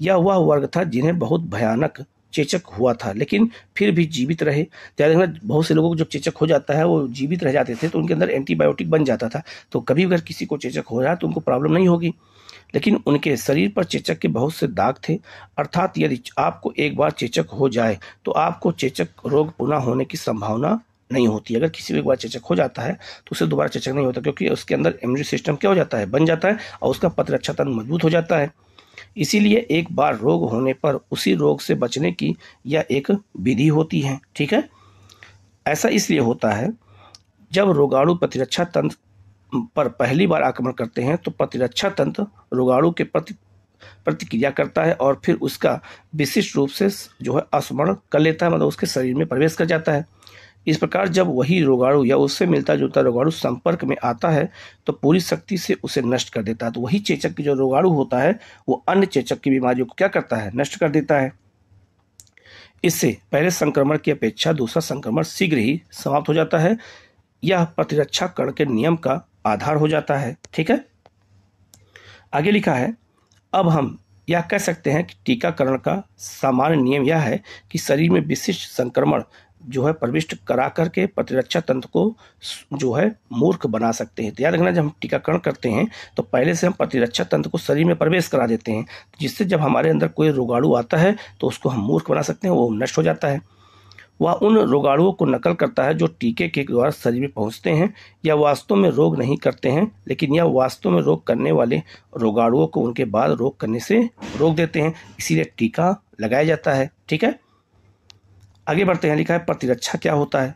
यह वह वर्ग था जिन्हें बहुत भयानक चेचक हुआ था लेकिन फिर भी जीवित रहे ध्यान रखना बहुत से लोगों को जब चेचक हो जाता है वो जीवित रह जाते थे तो उनके अंदर एंटीबायोटिक बन जाता था तो कभी अगर किसी को चेचक हो रहा है तो उनको प्रॉब्लम नहीं होगी लेकिन उनके शरीर पर चेचक के बहुत से दाग थे अर्थात यदि आपको एक बार चेचक हो जाए तो आपको चेचक रोग पुनः होने की संभावना नहीं होती अगर किसी भी एक बार चेचक हो जाता है तो उसे दोबारा चेचक नहीं होता क्योंकि उसके अंदर इम्यून सिस्टम क्या हो जाता है बन जाता है और उसका प्रतिरक्षा तंत्र मजबूत हो जाता है इसीलिए एक बार रोग होने पर उसी रोग से बचने की यह एक विधि होती है ठीक है ऐसा इसलिए होता है जब रोगाणु प्रतिरक्षा तंत्र पर पहली बार आक्रमण करते हैं तो प्रतिरक्षा तंत्र रोगाणु के प्रति प्रतिक्रिया करता है और फिर उसका विशिष्ट रूप से जो है असमरण कर लेता है मतलब उसके शरीर में प्रवेश कर जाता है इस प्रकार जब वही रोगाणु या उससे मिलता जुलता रोगाणु संपर्क में आता है तो पूरी शक्ति से उसे नष्ट कर देता है तो वही चेचक की जो रोगाणु होता है वो अन्य चेचक की बीमारियों को क्या करता है नष्ट कर देता है इससे पहले संक्रमण की अपेक्षा दूसरा संक्रमण शीघ्र ही समाप्त हो जाता है यह प्रतिरक्षा कण के नियम का आधार हो जाता है ठीक है आगे लिखा है अब हम यह कह सकते हैं कि टीकाकरण का सामान्य नियम यह है कि शरीर में विशिष्ट संक्रमण जो है प्रविष्ट करा करके प्रतिरक्षा तंत्र को जो है मूर्ख बना सकते हैं तो याद रखना जब हम टीकाकरण करते हैं तो पहले से हम प्रतिरक्षा तंत्र को शरीर में प्रवेश करा देते हैं जिससे जब हमारे अंदर कोई रोगाणु आता है तो उसको हम मूर्ख बना सकते हैं वो नष्ट हो जाता है वह उन रोगाणुओं को नकल करता है जो टीके के द्वारा शरीर में पहुंचते हैं या वास्तव में रोग नहीं करते हैं लेकिन यह वास्तव में रोग करने वाले रोगाणुओं को उनके बाद रोग करने से रोक देते हैं इसीलिए टीका लगाया जाता है ठीक है आगे बढ़ते हैं लिखा है प्रतिरक्षा क्या होता है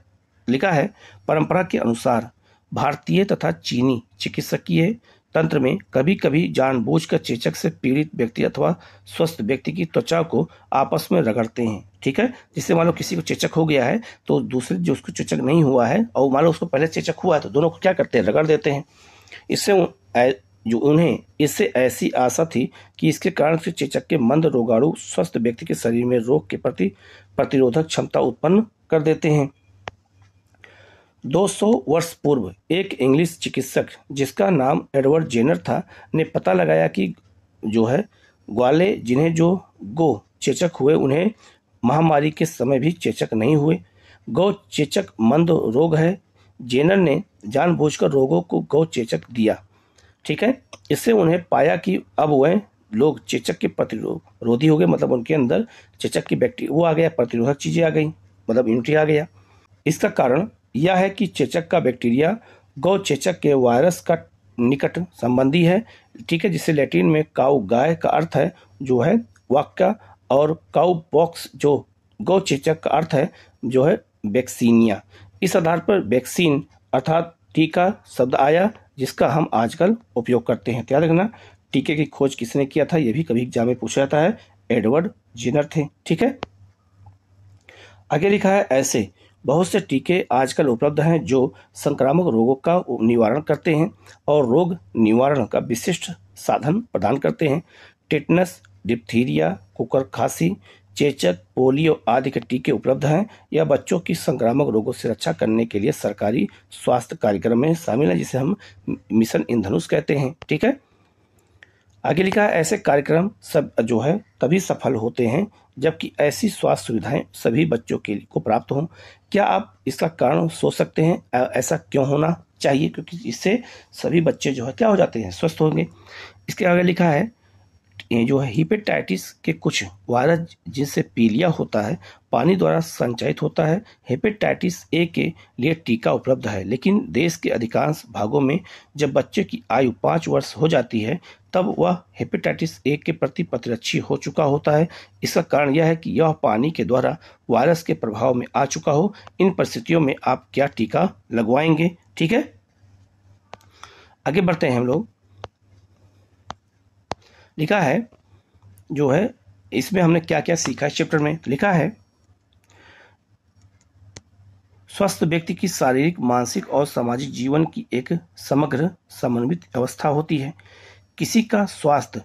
लिखा है परंपरा के अनुसार भारतीय तथा चीनी चिकित्सकीय तंत्र में कभी कभी जानबूझकर चेचक से पीड़ित व्यक्ति अथवा स्वस्थ व्यक्ति की त्वचा को आपस में रगड़ते हैं ठीक है जिससे मान लो किसी को चेचक हो गया है तो दूसरे जो उसको चेचक नहीं हुआ है और मान लो उसको पहले चेचक हुआ है तो दोनों को क्या करते हैं रगड़ देते हैं इससे जो उन्हें इससे ऐसी आशा थी कि इसके कारण से चेचक के मंद रोगाणु स्वस्थ व्यक्ति के शरीर में रोग के प्रति प्रतिरोधक क्षमता उत्पन्न कर देते हैं 200 वर्ष पूर्व एक इंग्लिश चिकित्सक जिसका नाम एडवर्ड जेनर था ने पता लगाया कि जो है ग्वाले जिन्हें जो गो चेचक हुए उन्हें महामारी के समय भी चेचक नहीं हुए गौ चेचक मंद रोग है जेनर ने जानबूझकर रोगों को गौ चेचक दिया ठीक है इससे उन्हें पाया कि अब वह लोग चेचक के प्रतिरोधी हो गए मतलब उनके अंदर चेचक की बैक्टीरिया वो आ गया प्रतिरोधक चीज़ें आ गई मतलब इम्यूनिटी आ गया इसका कारण यह है कि चेचक का बैक्टीरिया गौ चेचक के वायरस का निकट संबंधी है ठीक है जिससे लैटिन में काउ गाय का अर्थ है जो है वाक्य और काउ बॉक्स जो गौ चेचक का अर्थ है जो है वैक्सीनिया इस आधार पर वैक्सीन अर्थात टीका शब्द आया जिसका हम आजकल उपयोग करते हैं क्या रखना टीके की खोज किसने किया था यह भी कभी एग्जाम में पूछा जाता है एडवर्ड जिनर थे ठीक है आगे लिखा है ऐसे बहुत से टीके आजकल उपलब्ध हैं जो संक्रामक रोगों का निवारण करते हैं और रोग निवारण का विशिष्ट साधन प्रदान करते हैं टिटनस डिप्थीरिया कुकर खांसी चेचक पोलियो आदि के टीके उपलब्ध हैं या बच्चों की संक्रामक रोगों से रक्षा करने के लिए सरकारी स्वास्थ्य कार्यक्रम में शामिल है जिसे हम मिशन इंधनुष कहते हैं ठीक है आगे लिखा है ऐसे कार्यक्रम सब जो है तभी सफल होते हैं जबकि ऐसी स्वास्थ्य सुविधाएं सभी बच्चों के को प्राप्त हों क्या आप इसका कारण सोच सकते हैं ऐसा क्यों होना चाहिए क्योंकि इससे सभी बच्चे जो है क्या हो जाते हैं स्वस्थ होंगे इसके आगे लिखा है ये जो है हिपेटाइटिस के कुछ वायरस जिससे पीलिया होता है पानी द्वारा संचालित होता है हेपेटाइटिस ए के लिए टीका उपलब्ध है लेकिन देश के अधिकांश भागों में जब बच्चे की आयु पाँच वर्ष हो जाती है तब वह हेपेटाइटिस ए के प्रति प्रतिरक्षी हो चुका होता है इसका कारण यह है कि यह पानी के द्वारा वायरस के प्रभाव में आ चुका हो इन परिस्थितियों में आप क्या टीका लगवाएंगे ठीक है आगे बढ़ते हैं हम लोग लिखा है जो है इसमें हमने क्या क्या सीखा इस चैप्टर में लिखा है स्वस्थ व्यक्ति की शारीरिक मानसिक और सामाजिक जीवन की एक समग्र समन्वित अवस्था होती है किसी का स्वास्थ्य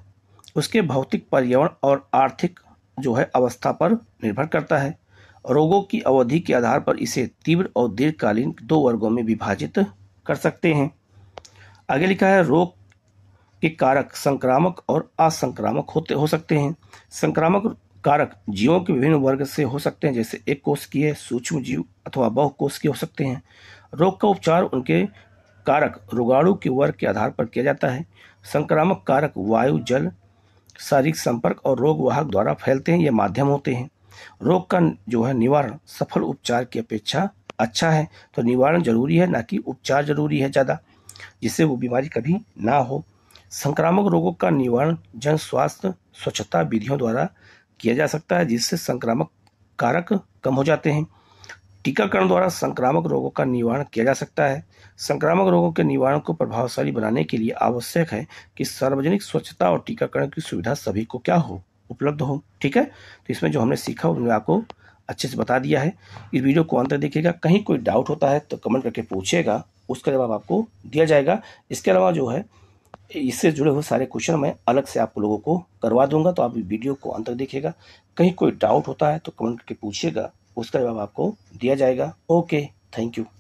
उसके भौतिक पर्यावरण और आर्थिक जो है अवस्था पर निर्भर करता है रोगों की अवधि के आधार पर इसे तीव्र और दीर्घकालीन दो वर्गों में विभाजित कर सकते हैं आगे लिखा है रोग के कारक संक्रामक और असंक्रामक होते हो सकते हैं संक्रामक कारक जीवों के विभिन्न वर्ग से हो सकते हैं जैसे एक कोष है सूक्ष्म जीव अथवा बहु कोष के हो सकते हैं रोग का उपचार उनके कारक रोगाणु के वर्ग के आधार पर किया जाता है संक्रामक कारक वायु जल शारीरिक संपर्क और रोग वाहक द्वारा फैलते हैं ये माध्यम होते हैं रोग का जो है निवारण सफल उपचार की अपेक्षा अच्छा है तो निवारण जरूरी है ना कि उपचार जरूरी है ज़्यादा जिससे वो बीमारी कभी ना हो संक्रामक रोगों का निवारण जन स्वास्थ्य स्वच्छता विधियों द्वारा किया जा सकता है जिससे संक्रामक कारक कम हो जाते हैं टीकाकरण द्वारा संक्रामक रोगों का निवारण किया जा सकता है संक्रामक रोगों के निवारण को प्रभावशाली बनाने के लिए आवश्यक है कि सार्वजनिक स्वच्छता और टीकाकरण की सुविधा सभी को क्या हो उपलब्ध हो ठीक है तो इसमें जो हमने सीखा उन्होंने आपको अच्छे से बता दिया है इस वीडियो को अंत देखिएगा कहीं कोई डाउट होता है तो कमेंट करके पूछेगा उसका जवाब आपको दिया जाएगा इसके अलावा जो है इससे जुड़े हुए सारे क्वेश्चन मैं अलग से आप लोगों को करवा दूंगा तो आप वीडियो को अंत तक देखिएगा कहीं कोई डाउट होता है तो कमेंट करके पूछिएगा उसका जवाब आपको दिया जाएगा ओके थैंक यू